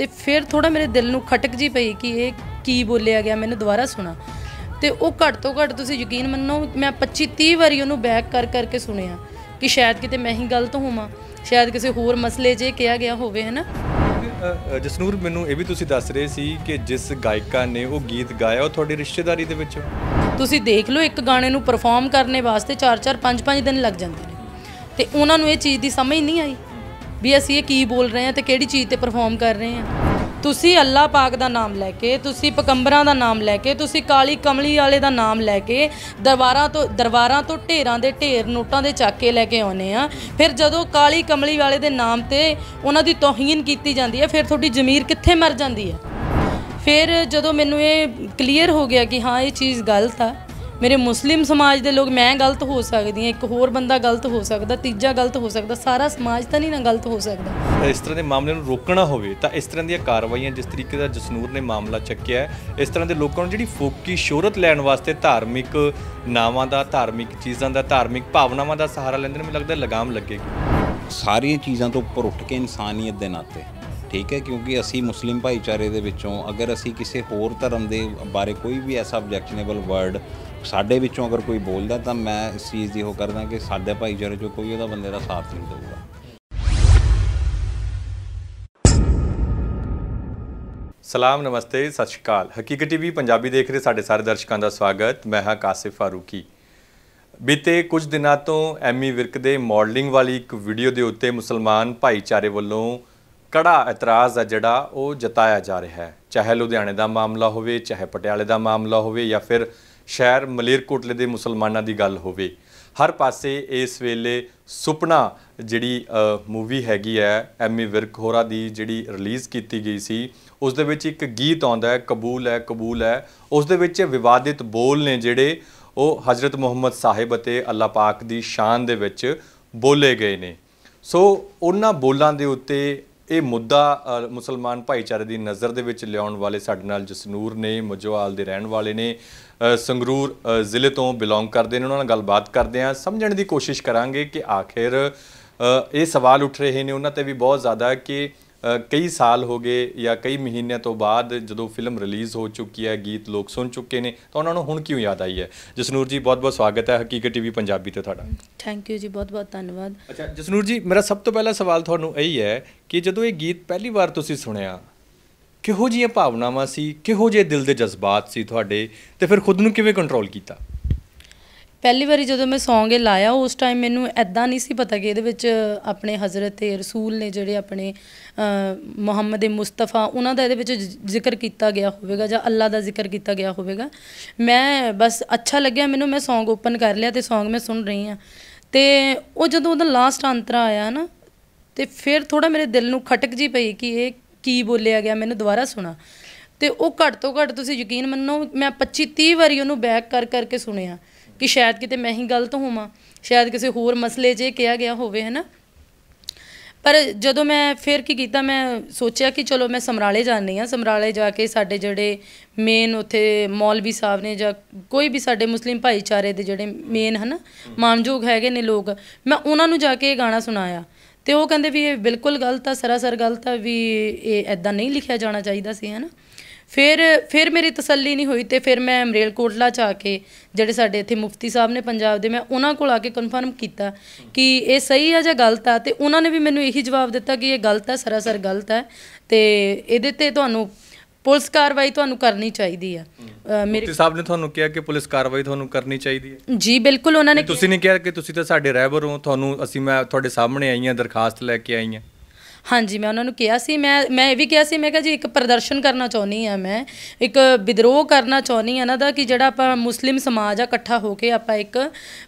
ਤੇ ਫਿਰ ਥੋੜਾ ਮੇਰੇ ਦਿਲ ਨੂੰ ਖਟਕ ਜੀ ਪਈ ਕਿ ਇਹ ਕੀ ਬੋਲਿਆ ਗਿਆ ਮੈਨੂੰ ਦੁਬਾਰਾ ਸੁਣਾ ਤੇ ਉਹ ਘੱਟ ਤੋਂ ਘੱਟ ਤੁਸੀਂ ਯਕੀਨ ਮੰਨੋ ਮੈਂ 25 30 ਵਾਰੀ ਉਹਨੂੰ ਬੈਕ ਕਰ ਕਰਕੇ ਸੁਣਿਆ ਕਿ ਸ਼ਾਇਦ ਕਿਤੇ ਮੈਂ ਹੀ ਗਲਤ ਹੋਵਾਂ ਸ਼ਾਇਦ ਕਿਸੇ ਹੋਰ ਮਸਲੇ 'ਚ ਇਹ ਕਿਹਾ ਗਿਆ ਹੋਵੇ ਹੈ ਨਾ ਜਸਨੂਰ ਮੈਨੂੰ ਇਹ ਵੀ ਤੁਸੀਂ ਦੱਸ ਰਹੇ ਸੀ ਕਿ ਜਿਸ ਗਾਇਕਾ ਨੇ ਉਹ ਗੀਤ ਗਾਇਆ ਉਹ ਤੁਹਾਡੀ ਰਿਸ਼ਤੇਦਾਰੀ ਦੇ ਵਿੱਚ ਤੁਸੀਂ ਦੇਖ ਲਓ ਇੱਕ ਗਾਣੇ ਨੂੰ ਪਰਫਾਰਮ ਕਰਨੇ ਵਾਸਤੇ 4-4 5-5 ਦਿਨ ਲੱਗ ਜਾਂਦੇ ਨੇ ਤੇ ਉਹਨਾਂ ਨੂੰ ਇਹ ਚੀਜ਼ ਦੀ ਸਮਝ ਨਹੀਂ ਆਈ ਵੀ ਅਸੀਂ ਇਹ ਕੀ ਬੋਲ ਰਹੇ ਹਾਂ ਤੇ ਕਿਹੜੀ ਚੀਜ਼ ਤੇ ਪਰਫਾਰਮ ਕਰ ਰਹੇ ਹਾਂ ਤੁਸੀਂ ਅੱਲਾ ਪਾਕ ਦਾ ਨਾਮ ਲੈ ਕੇ ਤੁਸੀਂ ਪਕੰਬਰਾਂ ਦਾ ਨਾਮ ਲੈ ਕੇ ਤੁਸੀਂ ਕਾਲੀ ਕਮਲੀ ਵਾਲੇ ਦਾ ਨਾਮ ਲੈ ਕੇ ਦਰਬਾਰਾਂ ਤੋਂ ਦਰਬਾਰਾਂ ਤੋਂ ਢੇਰਾਂ ਦੇ ਢੇਰ ਨੋਟਾਂ ਦੇ ਚੱਕ ਕੇ ਲੈ ਕੇ ਆਉਨੇ ਆ ਫਿਰ ਜਦੋਂ ਕਾਲੀ ਕਮਲੀ ਵਾਲੇ ਦੇ ਨਾਮ ਤੇ ਉਹਨਾਂ ਦੀ ਤੋਹੀਨ ਕੀਤੀ ਜਾਂਦੀ ਹੈ ਫਿਰ ਤੁਹਾਡੀ ਜ਼ਮੀਰ ਕਿੱਥੇ ਮਰ ਜਾਂਦੀ ਹੈ ਫਿਰ ਜਦੋਂ ਮੈਨੂੰ ਇਹ ਕਲੀਅਰ ਹੋ ਗਿਆ ਕਿ ਹਾਂ ਇਹ ਚੀਜ਼ ਗਲਤ ਆ ਮੇਰੇ ਮੁਸਲਿਮ ਸਮਾਜ ਦੇ ਲੋਕ ਮੈਂ ਗਲਤ ਹੋ ਸਕਦੀ ਹਾਂ ਇੱਕ ਹੋਰ ਬੰਦਾ ਗਲਤ ਹੋ ਸਕਦਾ ਤੀਜਾ ਗਲਤ ਹੋ ਸਕਦਾ ਸਾਰਾ ਸਮਾਜ ਤਾਂ ਨਹੀਂ ਨਾ ਗਲਤ ਹੋ ਸਕਦਾ ਇਸ ਤਰ੍ਹਾਂ ਦੇ ਮਾਮਲੇ ਨੂੰ ਰੋਕਣਾ ਹੋਵੇ ਤਾਂ ਇਸ ਤਰ੍ਹਾਂ ਦੀਆਂ ਕਾਰਵਾਈਆਂ ਜਿਸ ਤਰੀਕੇ ਦਾ ਜਸਨੂਰ ਨੇ ਮਾਮਲਾ ਚੱਕਿਆ ਇਸ ਤਰ੍ਹਾਂ ਦੇ ਲੋਕਾਂ ਨੂੰ ਜਿਹੜੀ ਫੋਕੀ ਸ਼ੋਹਰਤ ਲੈਣ ਵਾਸਤੇ ਧਾਰਮਿਕ ਨਾਵਾਂ ਦਾ ਧਾਰਮਿਕ ਚੀਜ਼ਾਂ ਦਾ ਧਾਰਮਿਕ ਭਾਵਨਾਵਾਂ ਦਾ ਸਹਾਰਾ ਲੈਂਦੇ ਨੇ ਮੈਨੂੰ ਲੱਗਦਾ ਲਗਾਮ ਲੱਗੇਗੀ ਸਾਰੀਆਂ ਚੀਜ਼ਾਂ ਤੋਂ ਉੱਪਰ ਉੱਠ ਕੇ ਇਨਸਾਨੀਅਤ ਦੇ ਨਾਤੇ ਠੀਕ ਹੈ ਕਿਉਂਕਿ ਅਸੀਂ ਮੁਸਲਿਮ ਭਾਈਚਾਰੇ ਦੇ ਵਿੱਚੋਂ ਅਗਰ ਅਸੀਂ ਕਿਸੇ ਹੋਰ ਧਰਮ ਦੇ ਬਾਰੇ ਕੋਈ ਵੀ ਐਸਾ ਆਬਜੈਕਸ਼ਨੇਬਲ ਵਰਡ ਸਾਡੇ ਵਿੱਚੋਂ ਅਗਰ ਕੋਈ ਬੋਲਦਾ ਤਾਂ ਮੈਂ ਇਸ ਚੀਜ਼ ਦੀ ਉਹ ਕਰਦਾ ਕਿ ਸਾਡੇ ਭਾਈਚਾਰੇ 'ਚੋਂ ਕੋਈ ਉਹਦਾ ਬੰਦੇ ਦਾ ਸਾਥ ਨਹੀਂ ਦੇਊਗਾ ਸਲਾਮ ਨਮਸਤੇ ਸਤਿ ਸ਼੍ਰੀ ਅਕਾਲ ਹਕੀਕਤ ਟੀਵੀ ਪੰਜਾਬੀ ਦੇਖ ਰਹੇ ਸਾਡੇ ਸਾਰੇ ਦਰਸ਼ਕਾਂ ਦਾ ਸਵਾਗਤ ਮੈਂ ਹਾਂ ਕਾਸਿਫ ਫਾਰੂਕੀ ਬੀਤੇ ਕੁਝ ਦਿਨਾਂ ਤੋਂ ਐਮੀ ਵਿਰਕ ਦੇ ਮਾਡਲਿੰਗ ਵਾਲੀ ਇੱਕ ਵੀਡੀਓ ਦੇ ਉੱਤੇ ਮੁਸਲਮਾਨ ਭਾਈਚਾਰੇ ਵੱਲੋਂ ਕੜਾ ਇਤਰਾਜ਼ ਆ ਜਿਹੜਾ ਉਹ ਜਤਾਇਆ ਜਾ ਰਿਹਾ ਹੈ ਚਾਹੇ ਲੁਧਿਆਣੇ ਦਾ ਮਾਮਲਾ ਹੋਵੇ ਚਾਹੇ ਪਟਿਆਲੇ ਦਾ ਮਾਮਲਾ ਹੋਵੇ ਜਾਂ ਫਿਰ ਸ਼ਹਿਰ ਮਲੇਰਕੋਟਲੇ ਦੇ ਮੁਸਲਮਾਨਾਂ ਦੀ ਗੱਲ ਹੋਵੇ ਹਰ ਪਾਸੇ ਇਸ ਵੇਲੇ ਸੁਪਨਾ ਜਿਹੜੀ ਮੂਵੀ ਹੈਗੀ ਹੈ ਐਮੀ ਵਿਰਕ ਹੋਰਾ ਦੀ ਜਿਹੜੀ ਰਿਲੀਜ਼ ਕੀਤੀ ਗਈ ਸੀ ਉਸ ਦੇ ਵਿੱਚ ਇੱਕ ਗੀਤ ਆਉਂਦਾ ਹੈ ਕਬੂਲ ਹੈ ਕਬੂਲ ਹੈ ਉਸ ਦੇ ਵਿੱਚ ਵਿਵਾਦਿਤ ਬੋਲ ਨੇ ਜਿਹੜੇ ਉਹ ਹਜ਼ਰਤ ਮੁਹੰਮਦ ਸਾਹਿਬ ਅਤੇ ਅੱਲਾਹ ਪਾਕ ਦੀ ਸ਼ਾਨ ਦੇ ਵਿੱਚ ਬੋਲੇ ਗਏ ਨੇ ਸੋ ਉਹਨਾਂ ਬੋਲਾਂ ਦੇ ਉੱਤੇ ਇਹ ਮੁੱਦਾ ਮੁਸਲਮਾਨ ਭਾਈਚਾਰੇ ਦੀ ਨਜ਼ਰ ਦੇ ਵਿੱਚ ਲਿਆਉਣ ਵਾਲੇ ਸਾਡੇ ਨਾਲ ਜਸਨੂਰ ਨੇ ਮਜਵਾਲ ਦੇ ਰਹਿਣ ਵਾਲੇ ਨੇ ਸੰਗਰੂਰ ਜ਼ਿਲ੍ਹੇ ਤੋਂ ਬਿਲੋਂਗ ਕਰਦੇ ਨੇ ਉਹਨਾਂ ਨਾਲ ਗੱਲਬਾਤ ਕਰਦੇ ਆ ਸਮਝਣ ਦੀ ਕੋਸ਼ਿਸ਼ ਕਰਾਂਗੇ ਕਿ ਆਖਿਰ ਇਹ ਸਵਾਲ ਉੱਠ ਰਹੇ ਨੇ ਉਹਨਾਂ ਤੇ ਵੀ ਬਹੁਤ ਜ਼ਿਆਦਾ ਕਿ ਕਈ ਸਾਲ ਹੋ ਗਏ ਜਾਂ ਕਈ ਮਹੀਨਿਆਂ ਤੋਂ ਬਾਅਦ ਜਦੋਂ ਫਿਲਮ ਰਿਲੀਜ਼ ਹੋ ਚੁੱਕੀ ਹੈ ਗੀਤ ਲੋਕ ਸੁਣ ਚੁੱਕੇ ਨੇ ਤਾਂ ਉਹਨਾਂ ਨੂੰ ਹੁਣ ਕਿਉਂ ਯਾਦ ਆਈ ਹੈ ਜਸਨੂਰ ਜੀ ਬਹੁਤ-ਬਹੁਤ ਸਵਾਗਤ ਹੈ ਹਕੀਕਤ ਟੀਵੀ ਪੰਜਾਬੀ ਤੇ ਤੁਹਾਡਾ ਥੈਂਕ ਯੂ ਜੀ ਬਹੁਤ-ਬਹੁਤ ਧੰਨਵਾਦ ਅੱਛਾ ਜਸਨੂਰ ਜੀ ਮੇਰਾ ਸਭ ਤੋਂ ਪਹਿਲਾ ਸਵਾਲ ਤੁਹਾਨੂੰ ਇਹੀ ਹੈ ਕਿ ਜਦੋਂ ਇਹ ਗੀਤ ਪਹਿਲੀ ਵਾਰ ਤੁਸੀਂ ਸੁਣਿਆ ਕਿਹੋ ਜੀਆਂ ਭਾਵਨਾਵਾਂ ਸੀ ਕਿਹੋ ਜਿਹੇ ਦਿਲ ਦੇ ਜਜ਼ਬਾਤ ਸੀ ਤੁਹਾਡੇ ਤੇ ਫਿਰ ਖੁਦ ਨੂੰ ਕਿਵੇਂ ਕੰਟਰੋਲ ਕੀਤਾ ਪਹਿਲੀ ਵਾਰੀ ਜਦੋਂ ਮੈਂ Song ਇਹ ਲਾਇਆ ਉਸ ਟਾਈਮ ਮੈਨੂੰ ਐਦਾਂ ਨਹੀਂ ਸੀ ਪਤਾ ਕਿ ਇਹਦੇ ਵਿੱਚ ਆਪਣੇ ਹਜ਼ਰਤ ਤੇ ਰਸੂਲ ਨੇ ਜਿਹੜੇ ਆਪਣੇ ਮੁਹੰਮਦ ਮੁਸਤਫਾ ਉਹਨਾਂ ਦਾ ਇਹਦੇ ਵਿੱਚ ਜ਼ਿਕਰ ਕੀਤਾ ਗਿਆ ਹੋਵੇਗਾ ਜਾਂ ਅੱਲਾ ਦਾ ਜ਼ਿਕਰ ਕੀਤਾ ਗਿਆ ਹੋਵੇਗਾ ਮੈਂ ਬਸ ਅੱਛਾ ਲੱਗਿਆ ਮੈਨੂੰ ਮੈਂ Song ਓਪਨ ਕਰ ਲਿਆ ਤੇ Song ਮੈਂ ਸੁਣ ਰਹੀ ਆ ਤੇ ਉਹ ਜਦੋਂ ਉਹਦਾ ਲਾਸਟ ਅੰਤਰਾ ਆਇਆ ਨਾ ਤੇ ਫਿਰ ਥੋੜਾ ਮੇਰੇ ਦਿਲ ਨੂੰ ਖਟਕ ਜੀ ਪਈ ਕਿ ਇਹ ਕੀ ਬੋਲਿਆ ਗਿਆ ਮੈਨੂੰ ਦੁਬਾਰਾ ਸੁਣਾ ਤੇ ਉਹ ਘੱਟ ਤੋਂ ਘੱਟ ਤੁਸੀਂ ਯਕੀਨ ਮੰਨੋ ਮੈਂ 25 30 ਵਾਰੀ ਉਹਨੂੰ ਬੈਕ ਕਰ ਕਰਕੇ ਸੁਣਿਆ ਕਿ ਸ਼ਾਇਦ ਕਿਤੇ ਮੈਂ ਹੀ ਗਲਤ ਹੋਵਾਂ ਸ਼ਾਇਦ ਕਿਸੇ ਹੋਰ ਮਸਲੇ 'ਚ ਕਿਹਾ ਗਿਆ ਹੋਵੇ ਹੈ ਨਾ ਪਰ ਜਦੋਂ ਮੈਂ ਫਿਰ ਕੀ ਕੀਤਾ ਮੈਂ ਸੋਚਿਆ ਕਿ ਚਲੋ ਮੈਂ ਸਮਰਾਲੇ ਜਾਣੀ ਆ ਸਮਰਾਲੇ ਜਾ ਕੇ ਸਾਡੇ ਜਿਹੜੇ ਮੇਨ ਉਥੇ ਮੌਲਵੀ ਸਾਹਿਬ ਨੇ ਜਾਂ ਕੋਈ ਵੀ ਸਾਡੇ ਮੁਸਲਿਮ ਭਾਈਚਾਰੇ ਦੇ ਜਿਹੜੇ ਮੇਨ ਹਨ ਮਾਨਯੋਗ ਹੈਗੇ ਨੇ ਲੋਕ ਮੈਂ ਉਹਨਾਂ ਨੂੰ ਜਾ ਕੇ ਇਹ ਗਾਣਾ ਸੁਣਾਇਆ ਤੇ ਉਹ ਕਹਿੰਦੇ ਵੀ ਇਹ ਬਿਲਕੁਲ ਗਲਤ ਆ ਸਰਾਸਰ ਗਲਤ ਆ ਵੀ ਇਹ ਐਦਾਂ ਨਹੀਂ ਲਿਖਿਆ ਜਾਣਾ ਚਾਹੀਦਾ ਸੀ ਹਨਾ ਫਿਰ ਫਿਰ ਮੇਰੀ ਤਸੱਲੀ ਨਹੀਂ ਹੋਈ ਤੇ ਫਿਰ ਮੈਂ ਅਮਰੇਲ ਕੋਟਲਾ ਜਾ ਕੇ ਜਿਹੜੇ ਸਾਡੇ ਇੱਥੇ ਮੁਫਤੀ ਸਾਹਿਬ ਨੇ ਪੰਜਾਬ ਦੇ ਮੈਂ ਉਹਨਾਂ ਕੋਲ ਆ ਕੇ ਕਨਫਰਮ ਕੀਤਾ ਕਿ ਇਹ ਸਹੀ ਆ ਜਾਂ ਗਲਤ ਆ ਤੇ ਉਹਨਾਂ ਨੇ ਵੀ ਮੈਨੂੰ ਇਹੀ ਜਵਾਬ ਦਿੱਤਾ ਕਿ ਇਹ ਗਲਤ ਆ ਸਰਾਸਰ ਗਲਤ ਆ ਤੇ ਇਹਦੇ ਤੇ ਤੁਹਾਨੂੰ ਪੁਲਿਸ ਕਾਰਵਾਈ ਤੁਹਾਨੂੰ ਕਰਨੀ ਚਾਹੀਦੀ ਆ ਮੇਰੇ ਸਾਹਿਬ ਨੇ ਤੁਹਾਨੂੰ ਕਿਹਾ ਕਿ ਪੁਲਿਸ ਕਾਰਵਾਈ ਤੁਹਾਨੂੰ ਕਰਨੀ ਚਾਹੀਦੀ ਹੈ ਜੀ ਬਿਲਕੁਲ ਉਹਨਾਂ ਨੇ ਤੁਸੀਂ ਨਹੀਂ ਕਿਹਾ ਕਿ ਤੁਸੀਂ ਤਾਂ ਸਾਡੇ ਰਹਿਬਰ ਹੋ ਤੁਹਾਨੂੰ ਅਸੀਂ ਮੈਂ ਤੁਹਾਡੇ ਸਾਹਮਣੇ ਆਈ ਦਰਖਾਸਤ ਲੈ ਕੇ ਆਈ ਹਾਂਜੀ ਮੈਂ ਉਹਨਾਂ ਨੂੰ ਕਿਹਾ ਸੀ ਮੈਂ ਮੈਂ ਇਹ ਵੀ ਕਿਹਾ ਸੀ ਮੈਂ ਕਿਹਾ ਜੀ ਇੱਕ ਪ੍ਰਦਰਸ਼ਨ ਕਰਨਾ ਚਾਹੁੰਦੀ ਆ ਮੈਂ ਇੱਕ ਵਿਦਰੋਹ ਕਰਨਾ ਚਾਹੁੰਦੀ ਆ ਨਾ ਦਾ ਕਿ ਜਿਹੜਾ ਆਪਾਂ ਮੁਸਲਿਮ ਸਮਾਜ ਆ ਇਕੱਠਾ ਹੋ ਕੇ ਆਪਾਂ ਇੱਕ